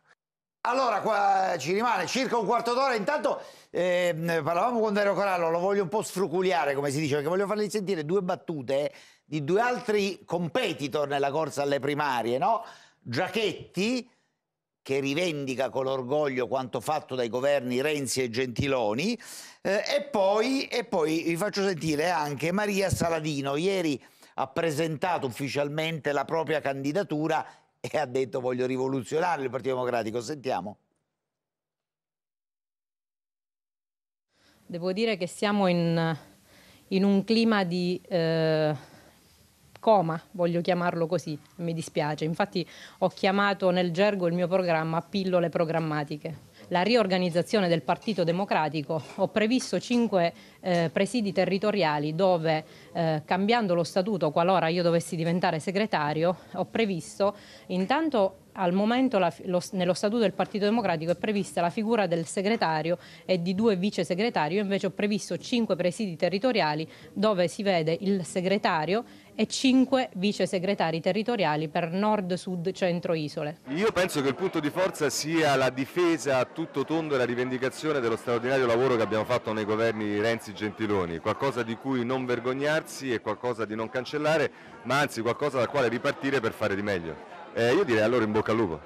Allora, qua eh, ci rimane circa un quarto d'ora. Intanto eh, parlavamo con Dario Corallo, lo voglio un po' sfruculiare, come si dice, perché voglio fargli sentire due battute eh, di due altri competitor nella corsa alle primarie, no? Giachetti, che rivendica con orgoglio quanto fatto dai governi Renzi e Gentiloni, eh, e, poi, e poi vi faccio sentire anche Maria Saladino. Ieri ha presentato ufficialmente la propria candidatura e ha detto voglio rivoluzionare il Partito Democratico. Sentiamo. Devo dire che siamo in, in un clima di eh, coma, voglio chiamarlo così, mi dispiace. Infatti ho chiamato nel gergo il mio programma pillole programmatiche la riorganizzazione del Partito Democratico, ho previsto cinque eh, presidi territoriali dove, eh, cambiando lo statuto, qualora io dovessi diventare segretario, ho previsto intanto al momento la, lo, nello Statuto del Partito Democratico è prevista la figura del segretario e di due vice segretari, io invece ho previsto cinque presidi territoriali dove si vede il segretario e 5 vice segretari territoriali per nord, sud, centro, isole. Io penso che il punto di forza sia la difesa a tutto tondo e la rivendicazione dello straordinario lavoro che abbiamo fatto nei governi Renzi Gentiloni, qualcosa di cui non vergognarsi e qualcosa di non cancellare, ma anzi qualcosa dal quale ripartire per fare di meglio. Eh, io direi allora in bocca al lupo.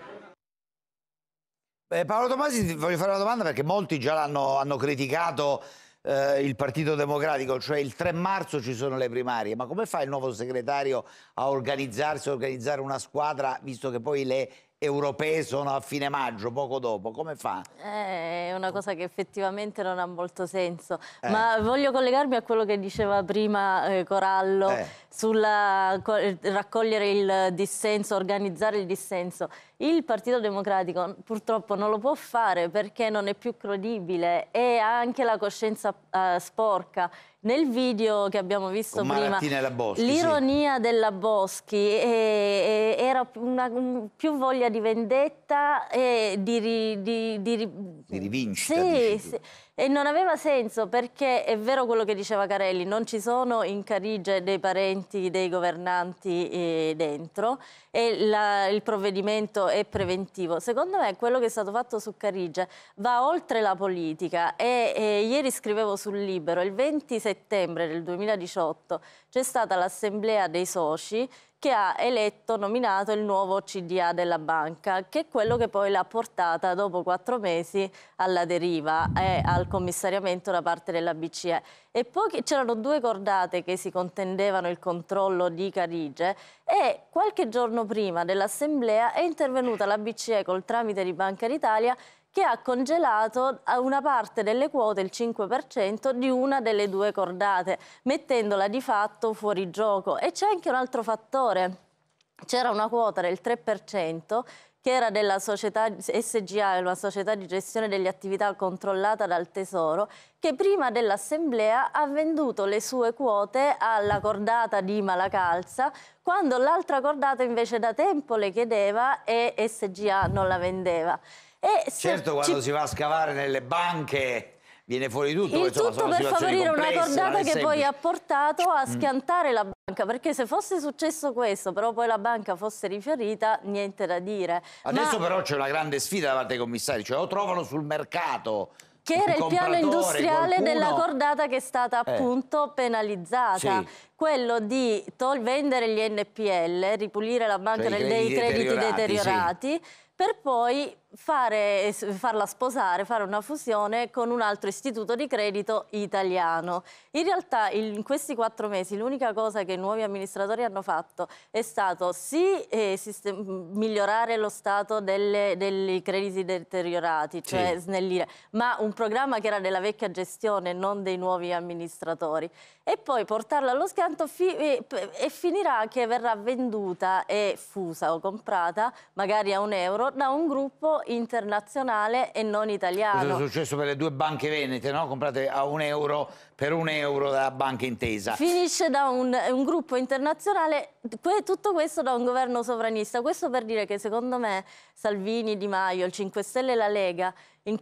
Eh, Paolo Tomasi, voglio fare una domanda perché molti già l'hanno criticato eh, il Partito Democratico, cioè il 3 marzo ci sono le primarie, ma come fa il nuovo segretario a organizzarsi, a organizzare una squadra, visto che poi le europee sono a fine maggio, poco dopo, come fa? Eh, è una cosa che effettivamente non ha molto senso, eh. ma voglio collegarmi a quello che diceva prima eh, Corallo eh. sul raccogliere il dissenso, organizzare il dissenso. Il Partito Democratico purtroppo non lo può fare perché non è più credibile e ha anche la coscienza uh, sporca. Nel video che abbiamo visto prima, l'ironia sì. della Boschi e, e, era una, più voglia di vendetta e di, ri, di, di, di rivincita. Sì, sì. E non aveva senso perché è vero quello che diceva Carelli, non ci sono in Carige dei parenti dei governanti eh, dentro e la, il provvedimento è preventivo. Secondo me quello che è stato fatto su Carige va oltre la politica e, e ieri scrivevo sul Libero, il 20 settembre del 2018 c'è stata l'assemblea dei soci che ha eletto, nominato il nuovo CDA della banca, che è quello che poi l'ha portata dopo quattro mesi alla deriva e al commissariamento da parte della BCE. E poi c'erano due cordate che si contendevano il controllo di Carige e qualche giorno prima dell'assemblea è intervenuta la BCE col tramite di Banca d'Italia che ha congelato una parte delle quote, il 5%, di una delle due cordate, mettendola di fatto fuori gioco. E c'è anche un altro fattore. C'era una quota del 3% che era della società SGA, una società di gestione delle attività controllata dal Tesoro, che prima dell'assemblea ha venduto le sue quote alla cordata di Malacalza, quando l'altra cordata invece da tempo le chiedeva e SGA non la vendeva certo, quando ci... si va a scavare nelle banche viene fuori tutto. Il tutto per favorire una cordata che poi ha portato a mm. schiantare mm. la banca, perché se fosse successo questo, però poi la banca fosse rifiorita, niente da dire. Adesso Ma... però c'è una grande sfida da parte dei commissari, cioè lo trovano sul mercato che era il piano industriale qualcuno... della cordata che è stata eh. appunto eh. penalizzata. Sì. Quello di vendere gli NPL, ripulire la banca cioè, dei crediti, crediti deteriorati, deteriorati sì. per poi Fare, farla sposare, fare una fusione con un altro istituto di credito italiano. In realtà in questi quattro mesi l'unica cosa che i nuovi amministratori hanno fatto è stato sì eh, migliorare lo stato delle, dei crediti deteriorati, cioè sì. snellire, ma un programma che era della vecchia gestione, non dei nuovi amministratori. E poi portarla allo scanto fi e, e finirà che verrà venduta e fusa o comprata, magari a un euro, da un gruppo internazionale e non italiano. Questo è successo per le due banche venete, no? comprate a un euro per un euro dalla banca intesa. Finisce da un, un gruppo internazionale, que, tutto questo da un governo sovranista. Questo per dire che secondo me Salvini, Di Maio, il 5 Stelle e la Lega in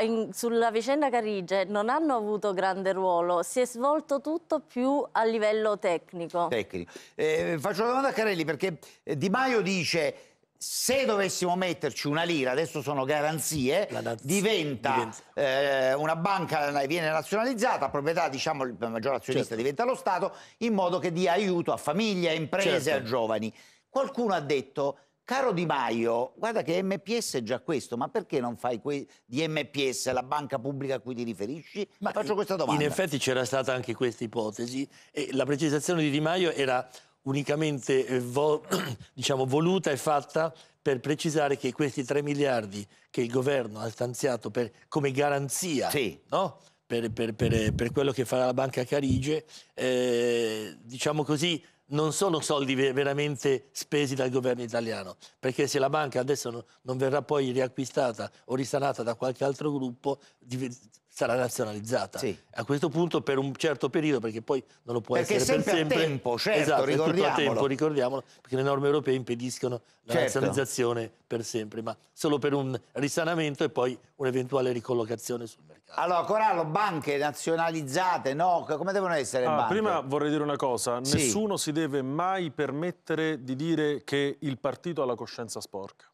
in, sulla vicenda Carige non hanno avuto grande ruolo, si è svolto tutto più a livello tecnico. tecnico. Eh, faccio una domanda a Carelli perché eh, Di Maio dice se dovessimo metterci una lira, adesso sono garanzie, naz- diventa, diventa. Eh, una banca, eh, viene nazionalizzata, proprietà, diciamo, il maggior azionista certo. diventa lo Stato, in modo che dia aiuto a famiglie, a imprese, certo. a giovani. Qualcuno ha detto, caro Di Maio, guarda che MPS è già questo, ma perché non fai que- di MPS la banca pubblica a cui ti riferisci? Ma faccio questa domanda. In effetti c'era stata anche questa ipotesi e la precisazione di Di Maio era unicamente eh, vo diciamo, voluta e fatta per precisare che questi 3 miliardi che il governo ha stanziato per, come garanzia sì. no? per, per, per, quello che farà la Banca Carige, eh, diciamo così, non sono soldi veramente spesi dal governo italiano, perché se la banca adesso non, non verrà poi riacquistata o risanata da qualche altro gruppo, sarà nazionalizzata. Sì. A questo punto per un certo periodo, perché poi non lo può perché essere sempre per sempre. Perché tempo, certo, esatto, ricordiamolo. Tempo, ricordiamolo, perché le norme europee impediscono la certo. nazionalizzazione per sempre, ma solo per un risanamento e poi un'eventuale ricollocazione sul mercato. Allora, Corallo, banche nazionalizzate, no? Come devono essere ah, banche? Prima vorrei dire una cosa, sì. nessuno si deve mai permettere di dire che il partito ha la coscienza sporca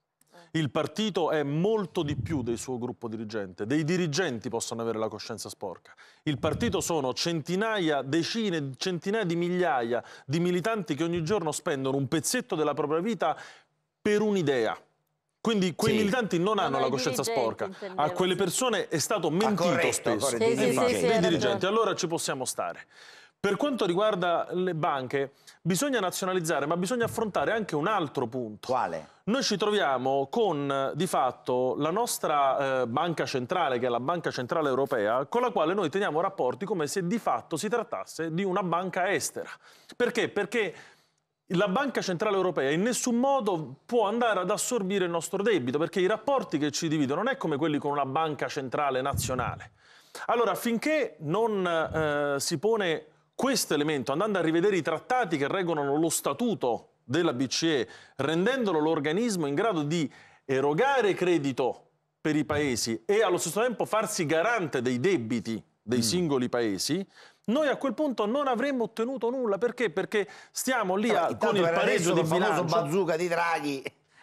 il partito è molto di più del suo gruppo dirigente, dei dirigenti possono avere la coscienza sporca. Il partito sono centinaia, decine, centinaia di migliaia di militanti che ogni giorno spendono un pezzetto della propria vita per un'idea. Quindi quei sì. militanti non, non hanno la coscienza sporca. A quelle persone è stato ah, mentito corretto, spesso. Corretto, sì, sì, infatti, sì, dei dirigenti. Allora ci possiamo stare. Per quanto riguarda le banche, bisogna nazionalizzare, ma bisogna affrontare anche un altro punto. Quale? Noi ci troviamo con, di fatto, la nostra eh, banca centrale, che è la Banca Centrale Europea, con la quale noi teniamo rapporti come se di fatto si trattasse di una banca estera. Perché? Perché la Banca Centrale Europea in nessun modo può andare ad assorbire il nostro debito, perché i rapporti che ci dividono non è come quelli con una banca centrale nazionale. Allora, finché non eh, si pone questo elemento, andando a rivedere i trattati che regolano lo statuto della BCE, rendendolo l'organismo in grado di erogare credito per i paesi e allo stesso tempo farsi garante dei debiti dei mm. singoli paesi, noi a quel punto non avremmo ottenuto nulla. Perché? Perché stiamo lì a, con il pareggio di bilancio. Il bazooka di Draghi.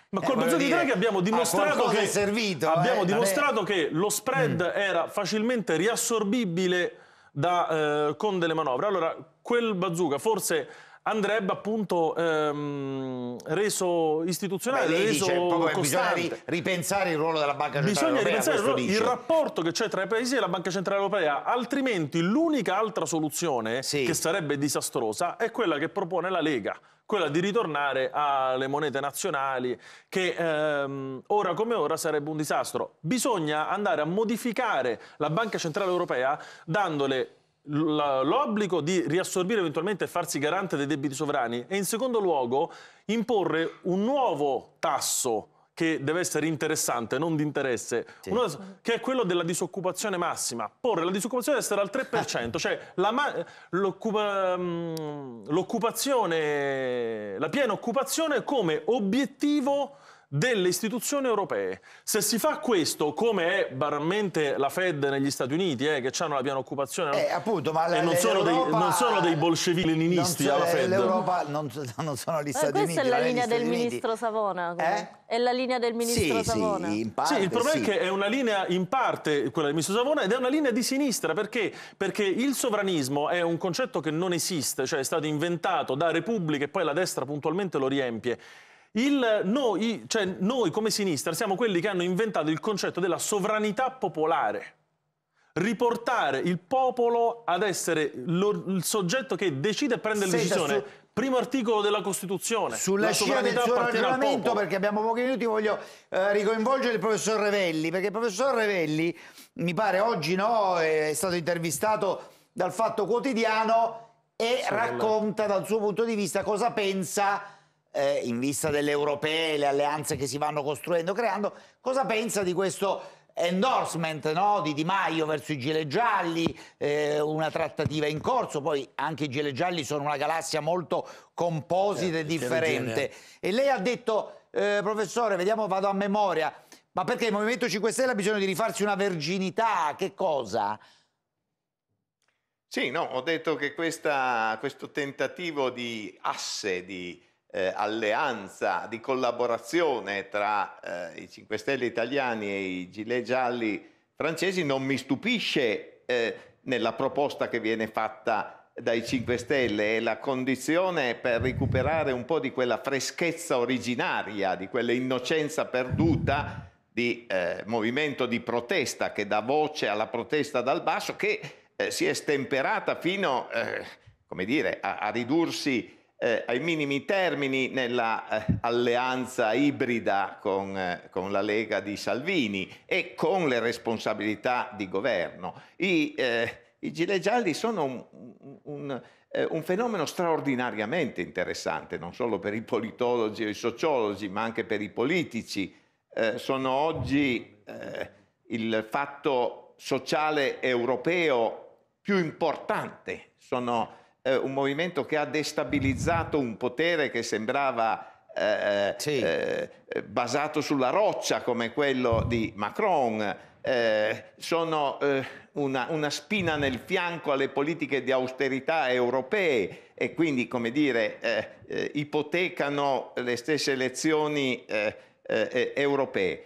Ma eh, col bazooka di Draghi abbiamo dimostrato, che, servito, abbiamo eh, dimostrato che, lo spread mm. era facilmente riassorbibile da, eh, con delle manovre. Allora, quel bazooka forse andrebbe appunto ehm, reso istituzionale, Beh, reso dice, Bisogna ri ripensare il ruolo della Banca Centrale bisogna Europea. Bisogna ripensare il, il, rapporto che c'è tra i paesi e la Banca Centrale Europea, altrimenti l'unica altra soluzione sì. che sarebbe disastrosa è quella che propone la Lega, quella di ritornare alle monete nazionali che ehm, ora come ora sarebbe un disastro. Bisogna andare a modificare la Banca Centrale Europea dandole l'obbligo di riassorbire eventualmente e farsi garante dei debiti sovrani e in secondo luogo imporre un nuovo tasso che deve essere interessante, non di interesse, sì. uno, che è quello della disoccupazione massima. Porre la disoccupazione deve essere al 3%, cioè mm, l'occupazione, la piena occupazione come obiettivo delle istituzioni europee. Se si fa questo, come è baramente la Fed negli Stati Uniti, eh, che hanno la piena occupazione, eh, appunto, ma e non sono, dei, non sono dei bolscevichi leninisti alla eh, Fed. L'Europa non, non, sono gli Stati Uniti. Questa è la linea del ministro Savona. Eh? È la linea del ministro sì, Savona. Sì, parte, sì il problema sì. è che è una linea in parte quella del ministro Savona ed è una linea di sinistra. Perché? Perché il sovranismo è un concetto che non esiste, cioè è stato inventato da repubbliche e poi la destra puntualmente lo riempie. Il, noi, cioè noi come sinistra siamo quelli che hanno inventato il concetto della sovranità popolare. Riportare il popolo ad essere lo, il soggetto che decide e prende le decisioni. Su... Primo articolo della Costituzione. Sulla scia del suo ragionamento, perché abbiamo pochi minuti, voglio eh, ricoinvolgere il professor Revelli, perché il professor Revelli, mi pare oggi no, è stato intervistato dal Fatto Quotidiano e sì, racconta dal suo punto di vista cosa pensa eh, in vista delle europee, le alleanze che si vanno costruendo, creando, cosa pensa di questo endorsement no? di Di Maio verso i Gile Gialli, eh, una trattativa in corso, poi anche i Gile Gialli sono una galassia molto composita eh, e certo, differente. E lei ha detto, eh, professore, vediamo, vado a memoria, ma perché il Movimento 5 Stelle ha bisogno di rifarsi una verginità? Che cosa? Sì, no, ho detto che questa, questo tentativo di asse, di eh, alleanza, di collaborazione tra eh, i 5 Stelle italiani e i gilet gialli francesi non mi stupisce eh, nella proposta che viene fatta dai 5 Stelle, è la condizione per recuperare un po' di quella freschezza originaria, di quell'innocenza perduta di eh, movimento di protesta che dà voce alla protesta dal basso che eh, si è stemperata fino eh, dire, a, a, ridursi eh, ai minimi termini nella eh, alleanza ibrida con, eh, con, la Lega di Salvini e con le responsabilità di governo. I, eh, i gilet gialli sono un, un, eh, un, fenomeno straordinariamente interessante, non solo per i politologi e i sociologi, ma anche per i politici. Eh, sono oggi il fatto sociale europeo più importante. Sono eh, un movimento che ha destabilizzato un potere che sembrava eh, sì. eh, basato sulla roccia come quello di Macron, eh, sono eh, una, una, spina nel fianco alle politiche di austerità europee e quindi, come dire, eh, eh, ipotecano le stesse elezioni europee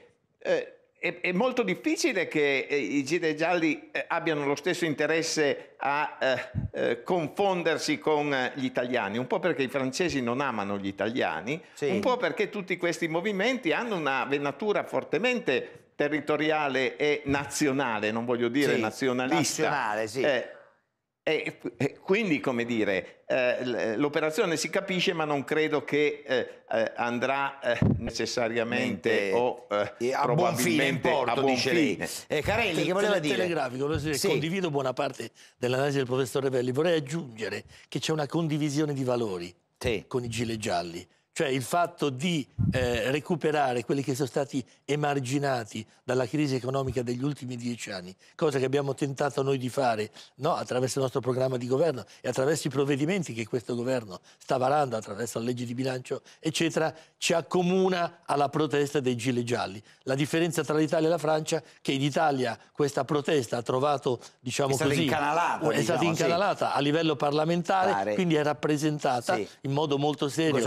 è, è, molto difficile che eh, i gilet gialli eh, abbiano lo stesso interesse a eh, eh confondersi con gli italiani, un po' perché i francesi non amano gli italiani, sì. un po' perché tutti questi movimenti hanno una venatura fortemente territoriale e nazionale, non voglio dire sì, nazionalista. Nazionale, sì. Eh, e, e quindi, come dire, eh, l'operazione si capisce, ma non credo che eh, eh andrà eh, necessariamente o eh, a buon fine in porto, dice fine. lei. Eh, Carelli, che voleva dire? Telegrafico, sì. condivido buona parte dell'analisi del professor Revelli. Vorrei aggiungere che c'è una condivisione di valori sì. con i gilet gialli cioè il fatto di eh, recuperare quelli che sono stati emarginati dalla crisi economica degli ultimi dieci anni, cosa che abbiamo tentato noi di fare no? attraverso il nostro programma di governo e attraverso i provvedimenti che questo governo sta varando, attraverso la legge di bilancio, eccetera, ci accomuna alla protesta dei gilet gialli. La differenza tra l'Italia e la Francia è che in Italia questa protesta ha trovato, diciamo è stata incanalata, è stata diciamo, incanalata sì. a livello parlamentare, Pare. quindi è rappresentata sì. in modo molto serio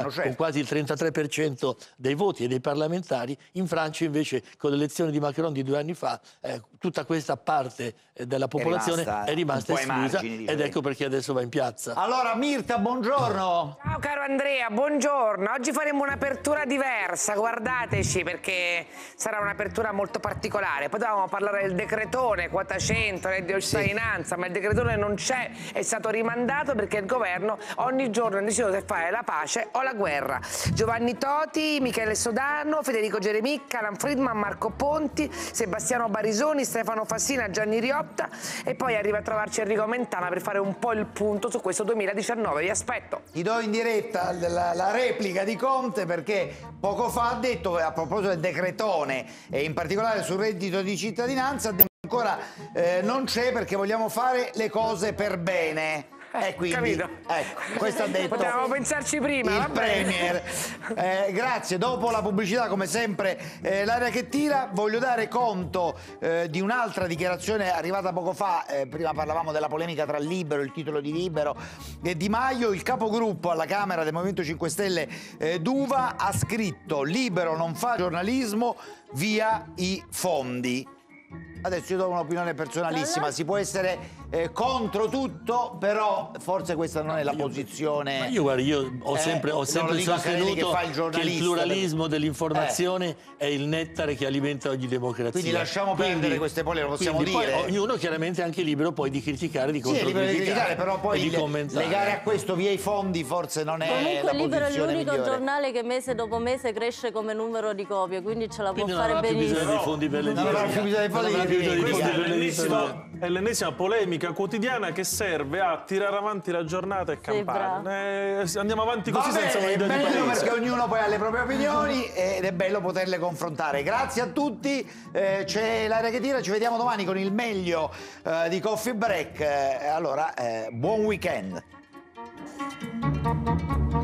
governo, certo. con quasi il 33% dei voti e dei parlamentari, in Francia invece con l'elezione di Macron di due anni fa eh, tutta questa parte eh, della popolazione è rimasta, è rimasta esclusa ed ecco perché adesso va in piazza. Allora Mirta, buongiorno. Ciao caro Andrea, buongiorno. Oggi faremo un'apertura diversa, guardateci perché sarà un'apertura molto particolare. Potevamo parlare del decretone, quota 100, reddito di cittadinanza, sì. ma il decretone non c'è, è stato rimandato perché il governo ogni giorno ha deciso se fare la pace o la guerra. Giovanni Toti, Michele Sodano, Federico Geremicca, Alan Friedman, Marco Ponti, Sebastiano Barisoni, Stefano Fassina, Gianni Riotto Cup e poi arriva a trovarci Enrico Mentana per fare un po' il punto su questo 2019. Vi aspetto. Ti do in diretta la, la replica di Conte perché poco fa ha detto a proposito del decretone e in particolare sul reddito di cittadinanza ancora eh, non c'è perché vogliamo fare le cose per bene e eh, quindi, ecco, questo ha detto Potevamo pensarci prima, il Premier. Eh, grazie, dopo la pubblicità come sempre eh, l'area che tira, voglio dare conto eh, di un'altra dichiarazione arrivata poco fa, eh, prima parlavamo della polemica tra Libero, il titolo di Libero, e Di Maio, il capogruppo alla Camera del Movimento 5 Stelle eh, Duva ha scritto Libero non fa giornalismo via i fondi. Adesso io do un'opinione personalissima, si può essere eh, contro tutto, però forse questa non è la posizione... Ma Io guarda, io ho eh? sempre, eh, ho sempre sostenuto che, che, il pluralismo dell'informazione eh. è il nettare che alimenta ogni democrazia. Quindi lasciamo quindi, perdere queste polemiche, lo possiamo quindi, dire. Poi, ognuno chiaramente è anche libero poi di criticare, di controcriticare. Sì, è libero di criticare, però poi il, legare a questo via i fondi forse non è Comunque la Libero è l'unico giornale che mese dopo mese cresce come numero di copie, quindi ce la quindi può fare benissimo. Quindi non avrà più bisogno dei fondi per le non avrà più bisogno dei fondi chiuso di Questa è l'ennesima, polemica quotidiana che serve a tirare avanti la giornata e campare. Eh, andiamo avanti così Va senza bene, un'idea di paese. perché ognuno poi ha le proprie opinioni ed è bello poterle confrontare. Grazie a tutti, eh, c'è l'aria che tira, ci vediamo domani con il meglio eh, di Coffee Break. Eh, allora, eh, buon weekend.